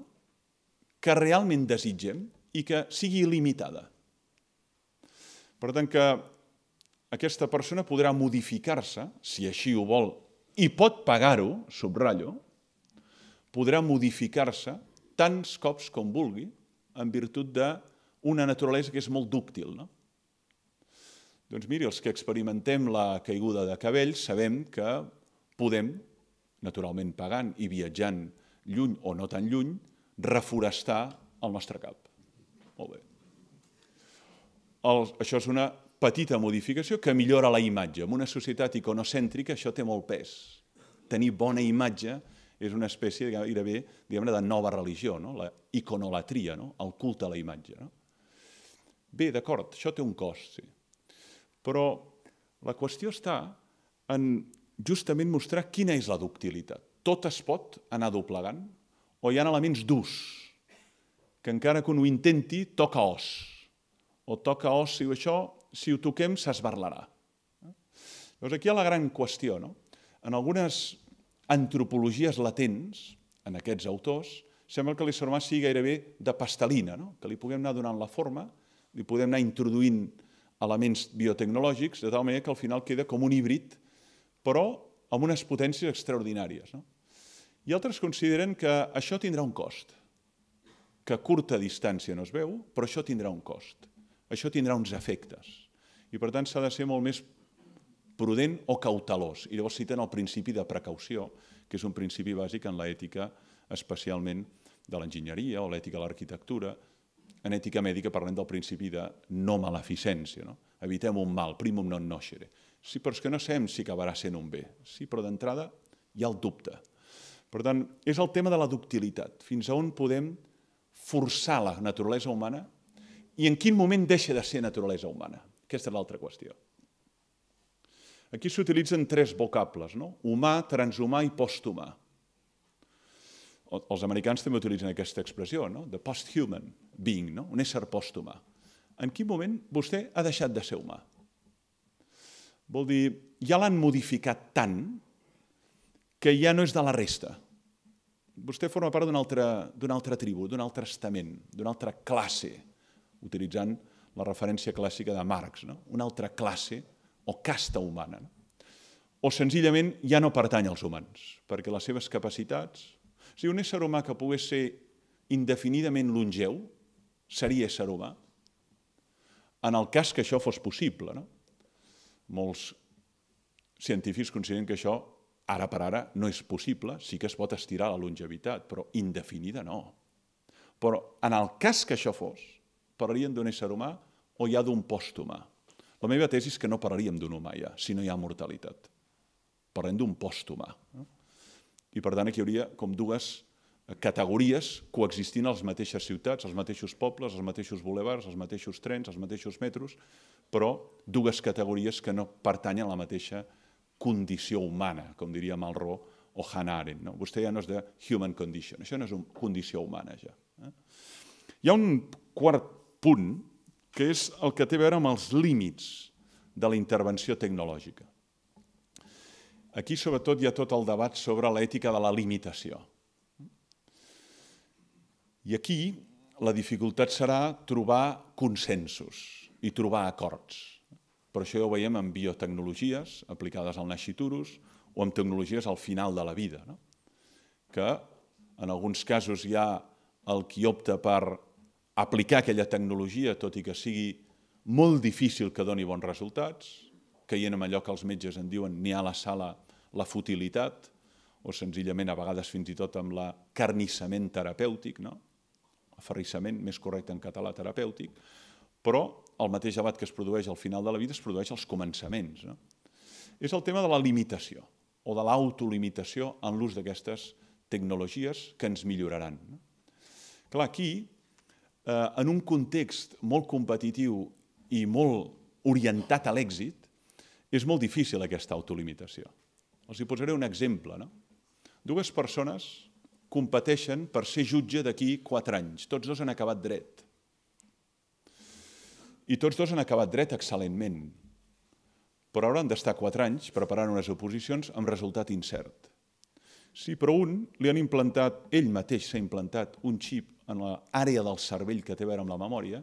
que realment desitgem i que sigui limitada. Per tant, que aquesta persona podrà modificar-se, si així ho vol, i pot pagar-ho, subratllo, podrà modificar-se tants cops com vulgui en virtut d'una naturalesa que és molt dúctil. No? Doncs miri, els que experimentem la caiguda de cabell sabem que podem, naturalment pagant i viatjant lluny o no tan lluny, reforestar el nostre cap. Molt bé. El, això és una petita modificació que millora la imatge. En una societat iconocèntrica això té molt pes. Tenir bona imatge és una espècie gairebé diguem de nova religió, no? la iconolatria, no? el culte a la imatge. No? Bé, d'acord, això té un cost, sí. Però la qüestió està en justament mostrar quina és la ductilitat. Tot es pot anar doblegant, o hi ha elements durs, que encara que un ho intenti, toca os. O toca os, si això, si ho toquem, s'esbarlarà. Llavors, aquí hi ha la gran qüestió, no? En algunes antropologies latents, en aquests autors, sembla que l'ésser humà sigui gairebé de pastelina, no? que li puguem anar donant la forma, li podem anar introduint elements biotecnològics, de tal manera que al final queda com un híbrid, però amb unes potències extraordinàries. No? i altres consideren que això tindrà un cost, que a curta distància no es veu, però això tindrà un cost, això tindrà uns efectes. I per tant s'ha de ser molt més prudent o cautelós. I llavors citen el principi de precaució, que és un principi bàsic en l'ètica, especialment de l'enginyeria o l'ètica de l'arquitectura. En ètica mèdica parlem del principi de no maleficència, no? evitem un mal, primum non nocere. Sí, però és que no sabem si acabarà sent un bé. Sí, però d'entrada hi ha el dubte per tant, és el tema de la ductilitat, fins a on podem forçar la naturalesa humana i en quin moment deixa de ser naturalesa humana. Aquesta és l'altra qüestió. Aquí s'utilitzen tres vocables, no? humà, transhumà i posthumà. Els americans també utilitzen aquesta expressió, no? the posthuman being, no? un ésser posthumà. En quin moment vostè ha deixat de ser humà? Vol dir, ja l'han modificat tant que ja no és de la resta. Vostè forma part d'una altra, altra tribu, d'un altre estament, d'una altra classe, utilitzant la referència clàssica de Marx, no? una altra classe o casta humana. No? O senzillament ja no pertany als humans, perquè les seves capacitats... Si un ésser humà que pogués ser indefinidament longeu, seria ésser humà, en el cas que això fos possible. No? Molts científics consideren que això Ara per ara no és possible, sí que es pot estirar la longevitat, però indefinida no. Però en el cas que això fos, parlaríem d'un ésser humà o ja d'un pòstumà. La meva tesi és que no parlaríem d'un humà ja, si no hi ha mortalitat. Parlem d'un pòstumà. I per tant aquí hi hauria com dues categories coexistint a les mateixes ciutats, als mateixos pobles, als mateixos bulevards, als mateixos trens, als mateixos metros, però dues categories que no pertanyen a la mateixa ciutat condició humana, com diria Malraux o Hannah Arendt. No? Vostè ja no és de human condition, això no és una condició humana ja. Eh? Hi ha un quart punt que és el que té a veure amb els límits de la intervenció tecnològica. Aquí, sobretot, hi ha tot el debat sobre l'ètica de la limitació. I aquí la dificultat serà trobar consensos i trobar acords però això ja ho veiem en biotecnologies aplicades al nasciturus o en tecnologies al final de la vida, no? que en alguns casos hi ha el qui opta per aplicar aquella tecnologia, tot i que sigui molt difícil que doni bons resultats, caient en allò que els metges en diuen n'hi ha a la sala la futilitat, o senzillament a vegades fins i tot amb la carnissament terapèutic, no? aferrissament, més correcte en català, terapèutic, però el mateix debat que es produeix al final de la vida es produeix als començaments. No? És el tema de la limitació o de l'autolimitació en l'ús d'aquestes tecnologies que ens milloraran. No? Clar, aquí, eh, en un context molt competitiu i molt orientat a l'èxit, és molt difícil aquesta autolimitació. Els hi posaré un exemple. No? Dues persones competeixen per ser jutge d'aquí quatre anys. Tots dos han acabat dret i tots dos han acabat dret excel·lentment, però hauran d'estar quatre anys preparant unes oposicions amb resultat incert. Sí, però un li han implantat, ell mateix s'ha implantat un xip en l'àrea del cervell que té a veure amb la memòria,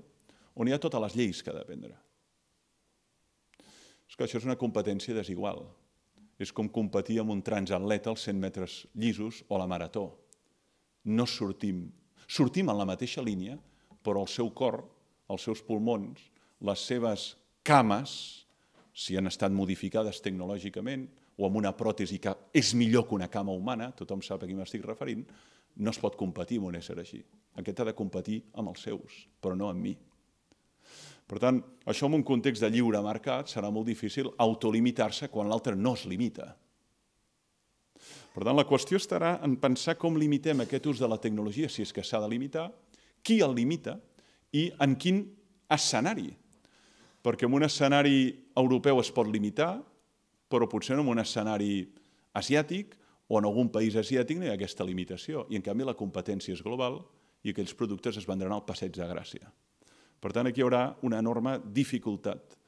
on hi ha totes les lleis que ha d'aprendre. És que això és una competència desigual. És com competir amb un transatleta als 100 metres llisos o a la marató. No sortim. Sortim en la mateixa línia, però el seu cor, els seus pulmons, les seves cames, si han estat modificades tecnològicament o amb una pròtesi que és millor que una cama humana, tothom sap a qui m'estic referint, no es pot competir amb un ésser així. Aquest ha de competir amb els seus, però no amb mi. Per tant, això en un context de lliure mercat serà molt difícil autolimitar-se quan l'altre no es limita. Per tant, la qüestió estarà en pensar com limitem aquest ús de la tecnologia, si és que s'ha de limitar, qui el limita i en quin escenari perquè en un escenari europeu es pot limitar, però potser en un escenari asiàtic o en algun país asiàtic no hi ha aquesta limitació. I en canvi la competència és global i aquells productes es vendran al passeig de Gràcia. Per tant, aquí hi haurà una enorme dificultat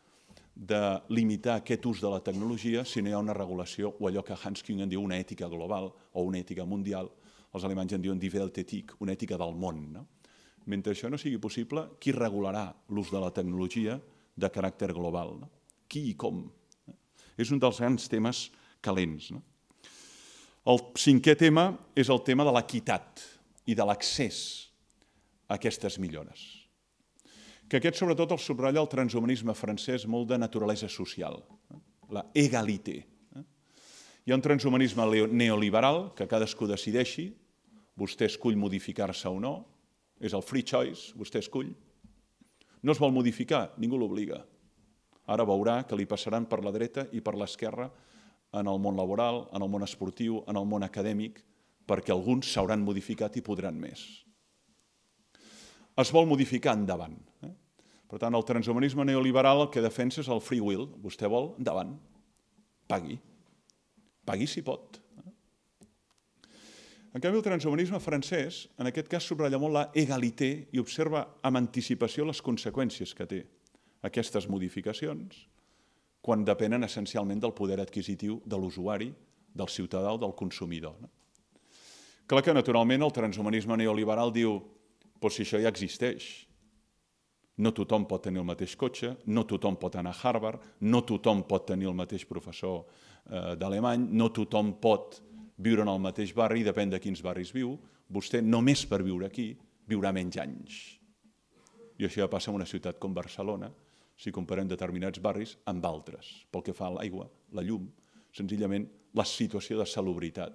de limitar aquest ús de la tecnologia si no hi ha una regulació o allò que Hans Küng en diu una ètica global o una ètica mundial, els alemanys en diuen die una ètica del món. No? Mentre això no sigui possible, qui regularà l'ús de la tecnologia? de caràcter global. No? Qui i com. Eh? És un dels grans temes calents. No? El cinquè tema és el tema de l'equitat i de l'accés a aquestes millores. Que aquest, sobretot, el subratlla el transhumanisme francès molt de naturalesa social, eh? la egalité. Eh? Hi ha un transhumanisme neoliberal, que cadascú decideixi, vostè escull modificar-se o no, és el free choice, vostè escull, no es vol modificar, ningú l'obliga. Ara veurà que li passaran per la dreta i per l'esquerra en el món laboral, en el món esportiu, en el món acadèmic, perquè alguns s'hauran modificat i podran més. Es vol modificar endavant. Eh? Per tant, el transhumanisme neoliberal el que defensa és el free will. Vostè vol endavant, pagui. Pagui si pot. En canvi, el transhumanisme francès, en aquest cas, subratlla molt la egalité i observa amb anticipació les conseqüències que té aquestes modificacions, quan depenen essencialment del poder adquisitiu de l'usuari, del ciutadà o del consumidor. No? Clar que, naturalment, el transhumanisme neoliberal diu però si això ja existeix, no tothom pot tenir el mateix cotxe, no tothom pot anar a Harvard, no tothom pot tenir el mateix professor eh, d'alemany, no tothom pot viure en el mateix barri, depèn de quins barris viu, vostè només per viure aquí viurà menys anys. I això ja passa en una ciutat com Barcelona, si comparem determinats barris amb altres, pel que fa a l'aigua, la llum, senzillament la situació de salubritat.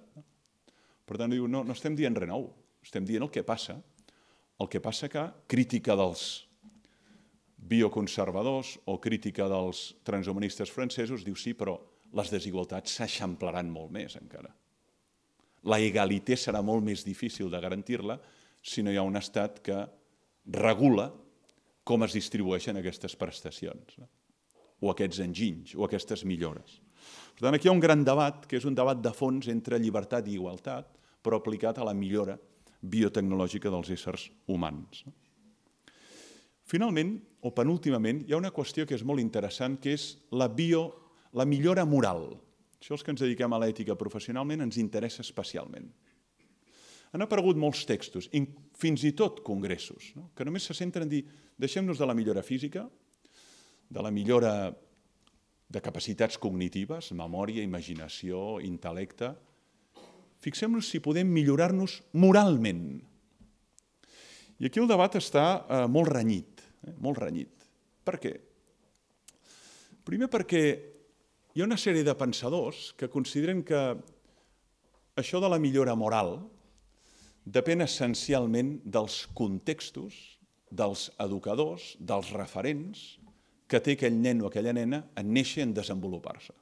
Per tant, diu, no, no estem dient res nou, estem dient el que passa. El que passa que crítica dels bioconservadors o crítica dels transhumanistes francesos diu sí, però les desigualtats s'eixamplaran molt més encara la egalité serà molt més difícil de garantir-la si no hi ha un estat que regula com es distribueixen aquestes prestacions, no? o aquests enginys, o aquestes millores. Per tant, aquí hi ha un gran debat, que és un debat de fons entre llibertat i igualtat, però aplicat a la millora biotecnològica dels éssers humans. Finalment, o penúltimament, hi ha una qüestió que és molt interessant, que és la, bio, la millora moral. Això els que ens dediquem a l'ètica professionalment ens interessa especialment. Han aparegut molts textos, fins i tot congressos, no? que només se centren en dir deixem-nos de la millora física, de la millora de capacitats cognitives, memòria, imaginació, intel·lecte. Fixem-nos si podem millorar-nos moralment. I aquí el debat està eh, molt renyit, eh, molt renyit. Per què? Primer perquè hi ha una sèrie de pensadors que consideren que això de la millora moral depèn essencialment dels contextos, dels educadors, dels referents que té aquell nen o aquella nena en néixer en desenvolupar-se.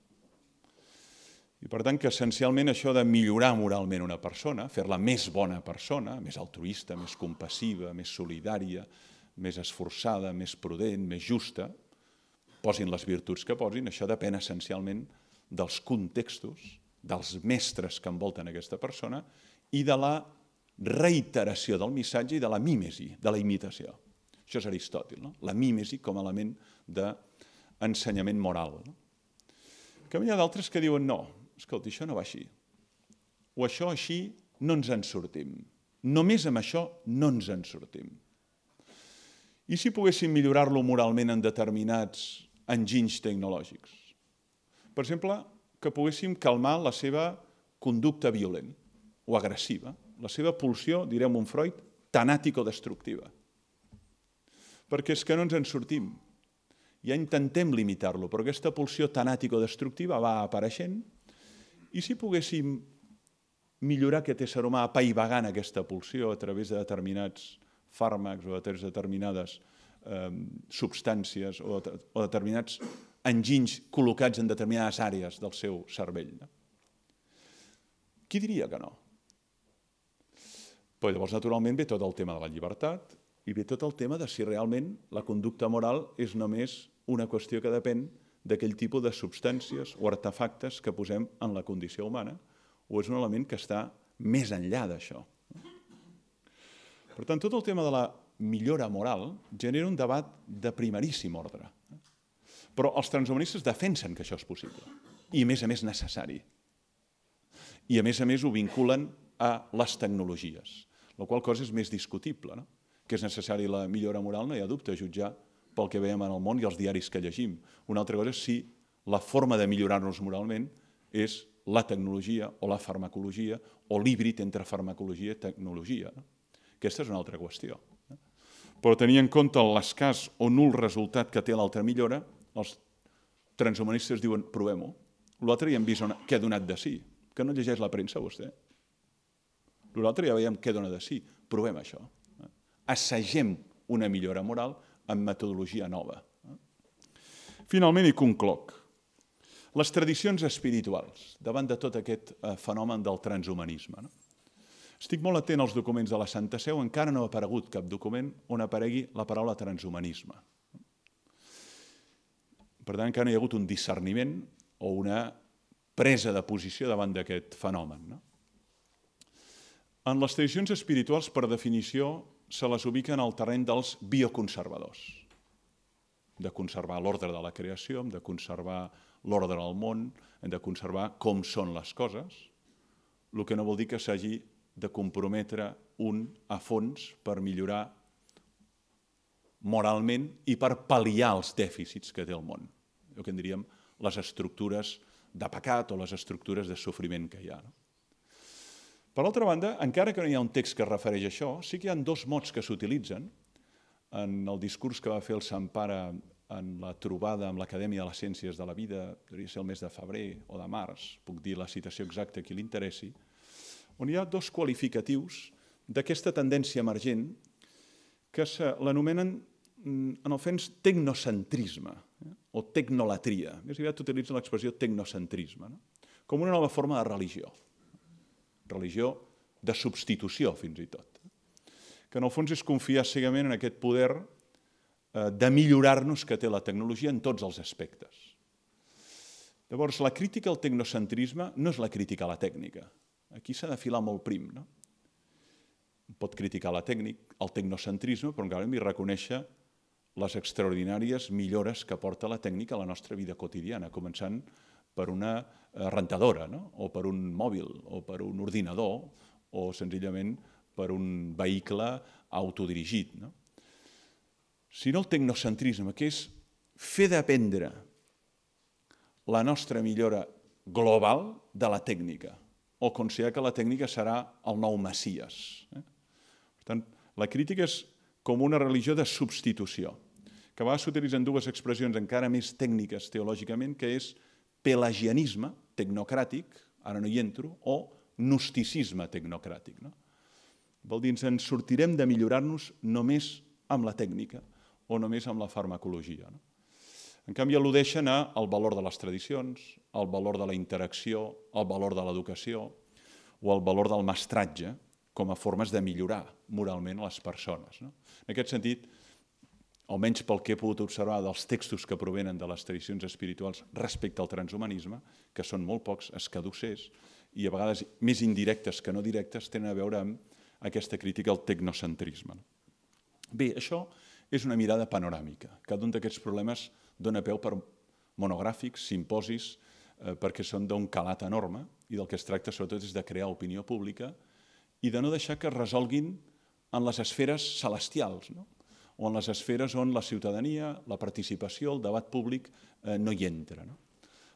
I per tant que essencialment això de millorar moralment una persona, fer-la més bona persona, més altruista, més compassiva, més solidària, més esforçada, més prudent, més justa, posin les virtuts que posin, això depèn essencialment dels contextos, dels mestres que envolten aquesta persona i de la reiteració del missatge i de la mímesi, de la imitació. Això és Aristòtil, no? la mímesi com a element d'ensenyament moral. No? Que hi ha d'altres que diuen no, escolta, això no va així. O això així no ens en sortim. Només amb això no ens en sortim. I si poguéssim millorar-lo moralment en determinats enginys tecnològics. Per exemple, que poguéssim calmar la seva conducta violent o agressiva, la seva pulsió, direm un Freud, o destructiva Perquè és que no ens en sortim. Ja intentem limitar-lo, però aquesta pulsió tanàtico-destructiva va apareixent i si poguéssim millorar aquest ésser humà apaivagant aquesta pulsió a través de determinats fàrmacs o a través de determinades eh, substàncies o, o determinats enginys col·locats en determinades àrees del seu cervell. No? Qui diria que no? Però llavors, naturalment, ve tot el tema de la llibertat i ve tot el tema de si realment la conducta moral és només una qüestió que depèn d'aquell tipus de substàncies o artefactes que posem en la condició humana o és un element que està més enllà d'això. Per tant, tot el tema de la millora moral genera un debat de primeríssim ordre. Però els transhumanistes defensen que això és possible i, a més a més, necessari. I, a més a més, ho vinculen a les tecnologies, la qual cosa és més discutible. No? Que és necessari la millora moral, no hi ha dubte, jutjar pel que veiem en el món i els diaris que llegim. Una altra cosa és si la forma de millorar-nos moralment és la tecnologia o la farmacologia o l'híbrid entre farmacologia i tecnologia. No? Aquesta és una altra qüestió però tenir en compte l'escàs o nul resultat que té l'altra millora, els transhumanistes diuen provem-ho. L'altre ja hem vist on, què ha donat de sí, que no llegeix la premsa vostè. L'altre ja veiem què dona de sí, provem això. Assagem una millora moral amb metodologia nova. Finalment i concloc. Les tradicions espirituals, davant de tot aquest eh, fenomen del transhumanisme. No? Estic molt atent als documents de la Santa Seu, encara no ha aparegut cap document on aparegui la paraula transhumanisme. Per tant, encara no hi ha hagut un discerniment o una presa de posició davant d'aquest fenomen. No? En les tradicions espirituals, per definició, se les ubica en el terreny dels bioconservadors, de conservar l'ordre de la creació, de conservar l'ordre del món, de conservar com són les coses, el que no vol dir que s'hagi de comprometre un a fons per millorar moralment i per pal·liar els dèficits que té el món. El que en diríem les estructures de pecat o les estructures de sofriment que hi ha. No? Per altra banda, encara que no hi ha un text que refereix a això, sí que hi ha dos mots que s'utilitzen en el discurs que va fer el Sant Pare en la trobada amb l'Acadèmia de les Ciències de la Vida, podria ser el mes de febrer o de març, puc dir la citació exacta a qui li interessi, on hi ha dos qualificatius d'aquesta tendència emergent que se l'anomenen mm, en el fons tecnocentrisme eh? o tecnolatria. Més aviat utilitza l'expressió tecnocentrisme, no? com una nova forma de religió. Religió de substitució, fins i tot. Que en el fons és confiar cegament en aquest poder eh, de millorar-nos que té la tecnologia en tots els aspectes. Llavors, la crítica al tecnocentrisme no és la crítica a la tècnica, Aquí s'ha de filar molt prim. No? Pot criticar la tècnic, el tecnocentrisme, però hem de reconèixer les extraordinàries millores que porta la tècnica a la nostra vida quotidiana, començant per una eh, rentadora, no? o per un mòbil, o per un ordinador, o senzillament per un vehicle autodirigit. No? Si no el tecnocentrisme, que és fer dependre la nostra millora global de la tècnica o considerar que la tècnica serà el nou Messias. Eh? Per tant, la crítica és com una religió de substitució, que a vegades s'utilitzen dues expressions encara més tècniques teològicament, que és pelagianisme tecnocràtic, ara no hi entro, o gnosticisme tecnocràtic. No? Vol dir, ens sortirem de millorar-nos només amb la tècnica o només amb la farmacologia. No? En canvi, al·ludeixen al valor de les tradicions, al valor de la interacció, al valor de l'educació o al valor del mestratge com a formes de millorar moralment les persones. No? En aquest sentit, almenys pel que he pogut observar dels textos que provenen de les tradicions espirituals respecte al transhumanisme, que són molt pocs, escaducers, i a vegades més indirectes que no directes, tenen a veure amb aquesta crítica al tecnocentrisme. Bé, això és una mirada panoràmica. Cada un d'aquests problemes dona peu per monogràfics, simposis, eh, perquè són d'un calat enorme i del que es tracta sobretot és de crear opinió pública i de no deixar que es resolguin en les esferes celestials, no? o en les esferes on la ciutadania, la participació, el debat públic eh, no hi entra. No?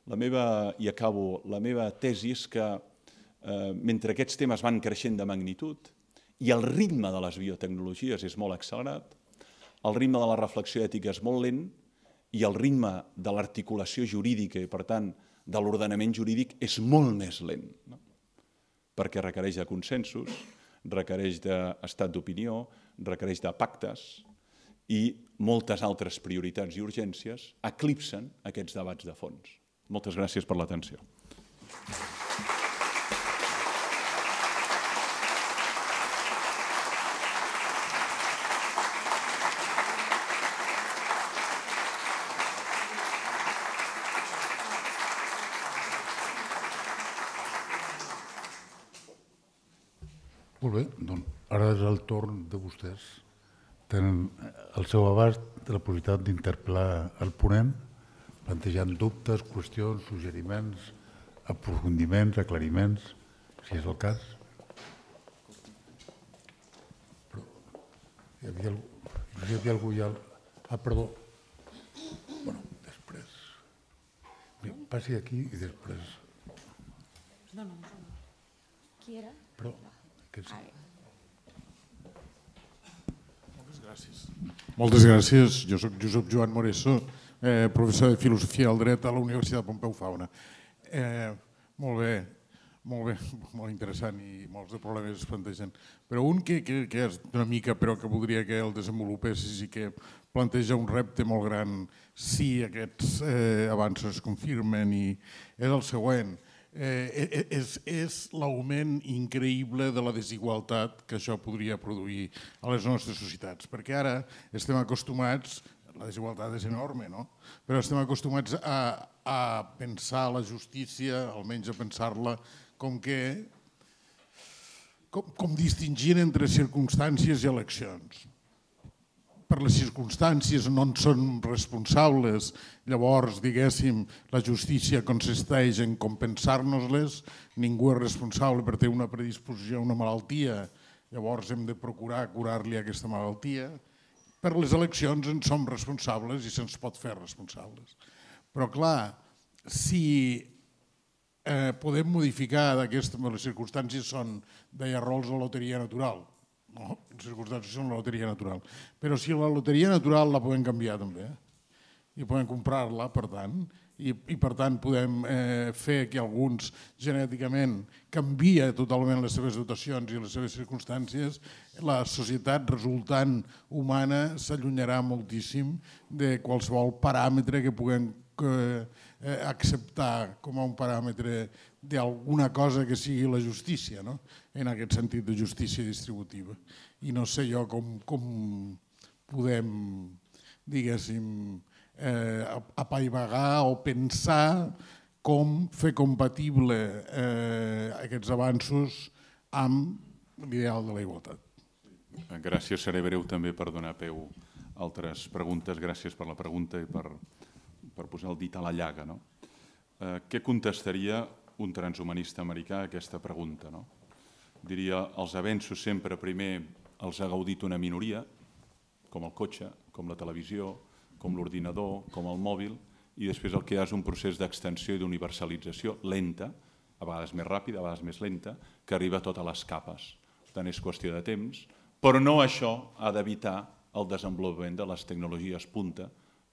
La meva, i acabo, la meva tesi és que eh, mentre aquests temes van creixent de magnitud i el ritme de les biotecnologies és molt accelerat, el ritme de la reflexió ètica és molt lent, i el ritme de l'articulació jurídica i, per tant, de l'ordenament jurídic és molt més lent, no? perquè requereix de consensos, requereix d'estat d'opinió, requereix de pactes i moltes altres prioritats i urgències eclipsen aquests debats de fons. Moltes gràcies per l'atenció. torn de vostès tenen el seu abast la possibilitat d'interpel·lar el ponent plantejant dubtes, qüestions, suggeriments, aprofundiments, aclariments, si és el cas. Però hi havia algú, hi havia algú ja... Ah, perdó. Bueno, després. passi aquí i després. No, no, no. Qui era? Perdó. aquest sí. Ah, Gràcies. Moltes gràcies. Jo sóc Josep Joan Moresso, eh, professor de Filosofia del Dret a la Universitat Pompeu Fabra. Eh, molt bé, molt bé, molt interessant i molts de problemes es plantegen. Però un que, que, que és una mica, però que voldria que el desenvolupessis i que planteja un repte molt gran si aquests eh, avanços es confirmen i és el següent eh, e, e, és, és l'augment increïble de la desigualtat que això podria produir a les nostres societats. Perquè ara estem acostumats, la desigualtat és enorme, no? però estem acostumats a, a pensar la justícia, almenys a pensar-la com que com, com distingint entre circumstàncies i eleccions per les circumstàncies no en són responsables, llavors, diguéssim, la justícia consisteix en compensar-nos-les, ningú és responsable per tenir una predisposició a una malaltia, llavors hem de procurar curar-li aquesta malaltia. Per les eleccions en som responsables i se'ns pot fer responsables. Però clar, si eh, podem modificar d'aquestes les circumstàncies són, deia Rols, la loteria natural, no, circumstàncies són la loteria natural. Però si la loteria natural la podem canviar també, eh? i podem comprar-la, per tant, i, i per tant podem eh, fer que alguns genèticament canvia totalment les seves dotacions i les seves circumstàncies, la societat resultant humana s'allunyarà moltíssim de qualsevol paràmetre que puguem eh, acceptar com a un paràmetre d'alguna cosa que sigui la justícia. No? en aquest sentit de justícia distributiva. I no sé jo com, com podem, diguéssim, eh, apaivagar o pensar com fer compatible eh, aquests avanços amb l'ideal de la igualtat. Gràcies, seré breu també per donar peu a altres preguntes. Gràcies per la pregunta i per, per posar el dit a la llaga. No? Eh, què contestaria un transhumanista americà a aquesta pregunta? No? diria, els avenços sempre primer els ha gaudit una minoria, com el cotxe, com la televisió, com l'ordinador, com el mòbil, i després el que hi ha és un procés d'extensió i d'universalització lenta, a vegades més ràpida, a vegades més lenta, que arriba a totes les capes. Per tant, és qüestió de temps, però no això ha d'evitar el desenvolupament de les tecnologies punta,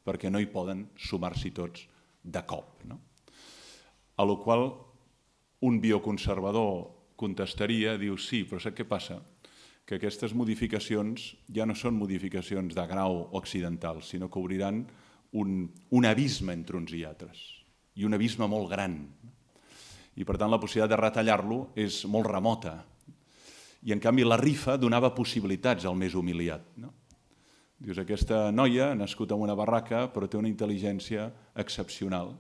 perquè no hi poden sumar-s'hi tots de cop. No? A la qual un bioconservador contestaria, diu sí, però sap què passa? Que aquestes modificacions ja no són modificacions de grau occidental, sinó que obriran un, un abisme entre uns i altres, i un abisme molt gran. I per tant la possibilitat de retallar-lo és molt remota. I en canvi la rifa donava possibilitats al més humiliat. No? Dius, aquesta noia ha nascut en una barraca però té una intel·ligència excepcional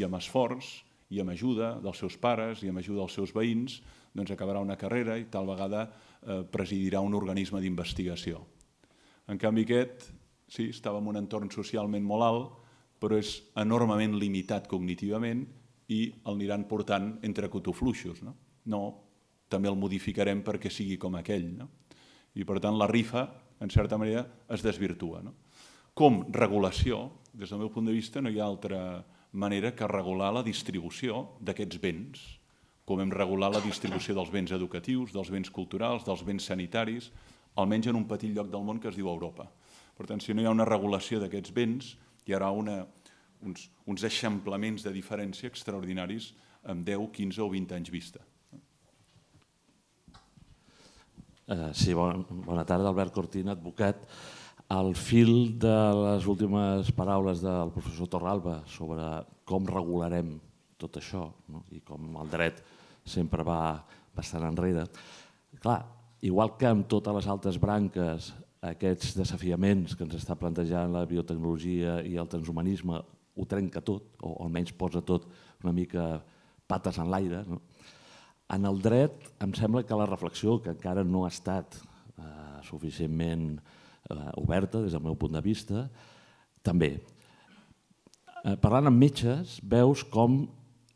i amb esforç i amb ajuda dels seus pares i amb ajuda dels seus veïns doncs acabarà una carrera i tal vegada eh, presidirà un organisme d'investigació. En canvi aquest, sí, estava en un entorn socialment molt alt, però és enormement limitat cognitivament i el aniran portant entre cotofluixos. No? no, també el modificarem perquè sigui com aquell. No? I per tant la rifa, en certa manera, es desvirtua. No? Com regulació, des del meu punt de vista, no hi ha altra manera que regular la distribució d'aquests béns com hem regular la distribució dels béns educatius, dels béns culturals, dels béns sanitaris, almenys en un petit lloc del món que es diu Europa. Per tant, si no hi ha una regulació d'aquests béns, hi haurà una, uns, uns eixamplaments de diferència extraordinaris amb 10, 15 o 20 anys vista. Eh, sí, bona, bona tarda, Albert Cortina, advocat. Al fil de les últimes paraules del professor Torralba sobre com regularem tot això no? i com el dret sempre va bastant enrere. Clar, igual que amb totes les altres branques, aquests desafiaments que ens està plantejant la biotecnologia i el transhumanisme ho trenca tot, o almenys posa tot una mica pates en l'aire. No? En el dret, em sembla que la reflexió, que encara no ha estat eh, suficientment eh, oberta des del meu punt de vista, també. Eh, parlant amb metges, veus com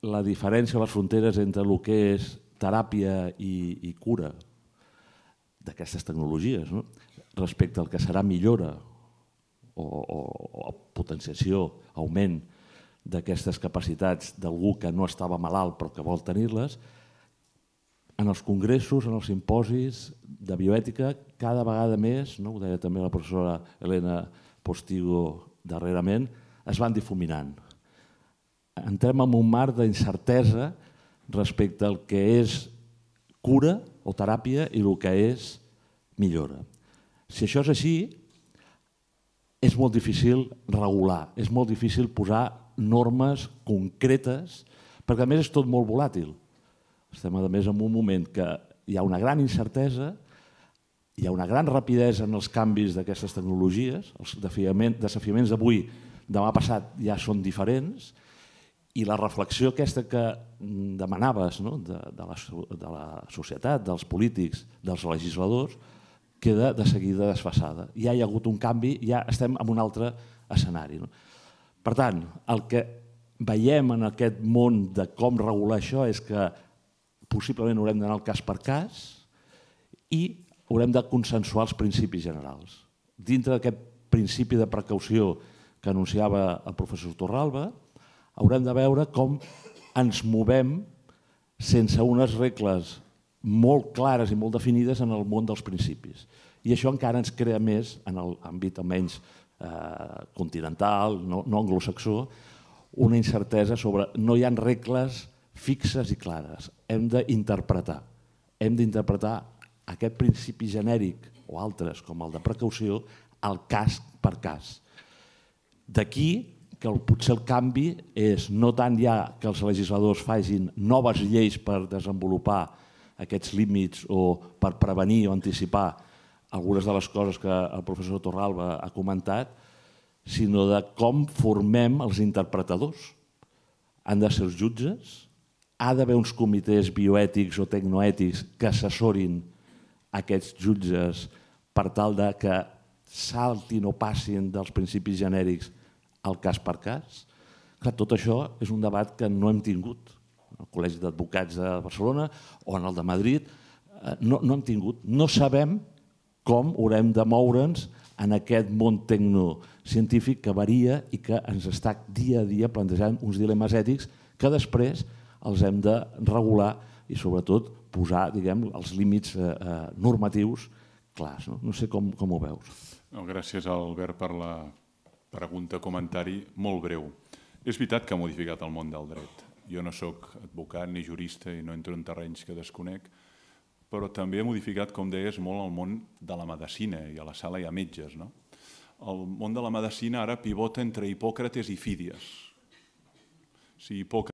la diferència de les fronteres entre el que és teràpia i, i cura d'aquestes tecnologies, no? respecte al que serà millora o, o, o potenciació, augment d'aquestes capacitats d'algú que no estava malalt però que vol tenir-les, en els congressos, en els simposis de bioètica, cada vegada més, no? ho deia també la professora Helena Postigo darrerament, es van difuminant entrem en un mar d'incertesa respecte al que és cura o teràpia i el que és millora. Si això és així, és molt difícil regular, és molt difícil posar normes concretes, perquè a més és tot molt volàtil. Estem a més en un moment que hi ha una gran incertesa, hi ha una gran rapidesa en els canvis d'aquestes tecnologies, els desafiaments d'avui, demà passat ja són diferents, i la reflexió aquesta que demanaves no? de, de, la, de la societat, dels polítics, dels legisladors, queda de seguida desfassada. Ja hi ha hagut un canvi, ja estem en un altre escenari. No? Per tant, el que veiem en aquest món de com regular això és que possiblement haurem d'anar cas per cas i haurem de consensuar els principis generals. Dintre d'aquest principi de precaució que anunciava el professor Torralba, haurem de veure com ens movem sense unes regles molt clares i molt definides en el món dels principis. I això encara ens crea més en l'àmbit almenys eh, continental, no, no anglosaxó, una incertesa sobre no hi ha regles fixes i clares. Hem d'interpretar. Hem d'interpretar aquest principi genèric o altres, com el de precaució, al cas per cas. D'aquí que el, potser el canvi és no tant ja que els legisladors facin noves lleis per desenvolupar aquests límits o per prevenir o anticipar algunes de les coses que el professor Torralba ha comentat, sinó de com formem els interpretadors. Han de ser els jutges, ha d'haver uns comitès bioètics o tecnoètics que assessorin aquests jutges per tal de que saltin o passin dels principis genèrics el cas per cas. Clar, tot això és un debat que no hem tingut al Col·legi d'Advocats de Barcelona o en el de Madrid. Eh, no, no hem tingut, no sabem com haurem de moure'ns en aquest món tecnocientífic que varia i que ens està dia a dia plantejant uns dilemes ètics que després els hem de regular i sobretot posar diguem, els límits eh, eh normatius clars. No, no sé com, com ho veus. No, gràcies, Albert, per la, pregunta, comentari molt breu. És veritat que ha modificat el món del dret. Jo no sóc advocat ni jurista i no entro en terrenys que desconec, però també ha modificat, com deies, molt el món de la medicina i a la sala hi ha metges. No? El món de la medicina ara pivota entre Hipòcrates i Fídies. Si Hipòcrates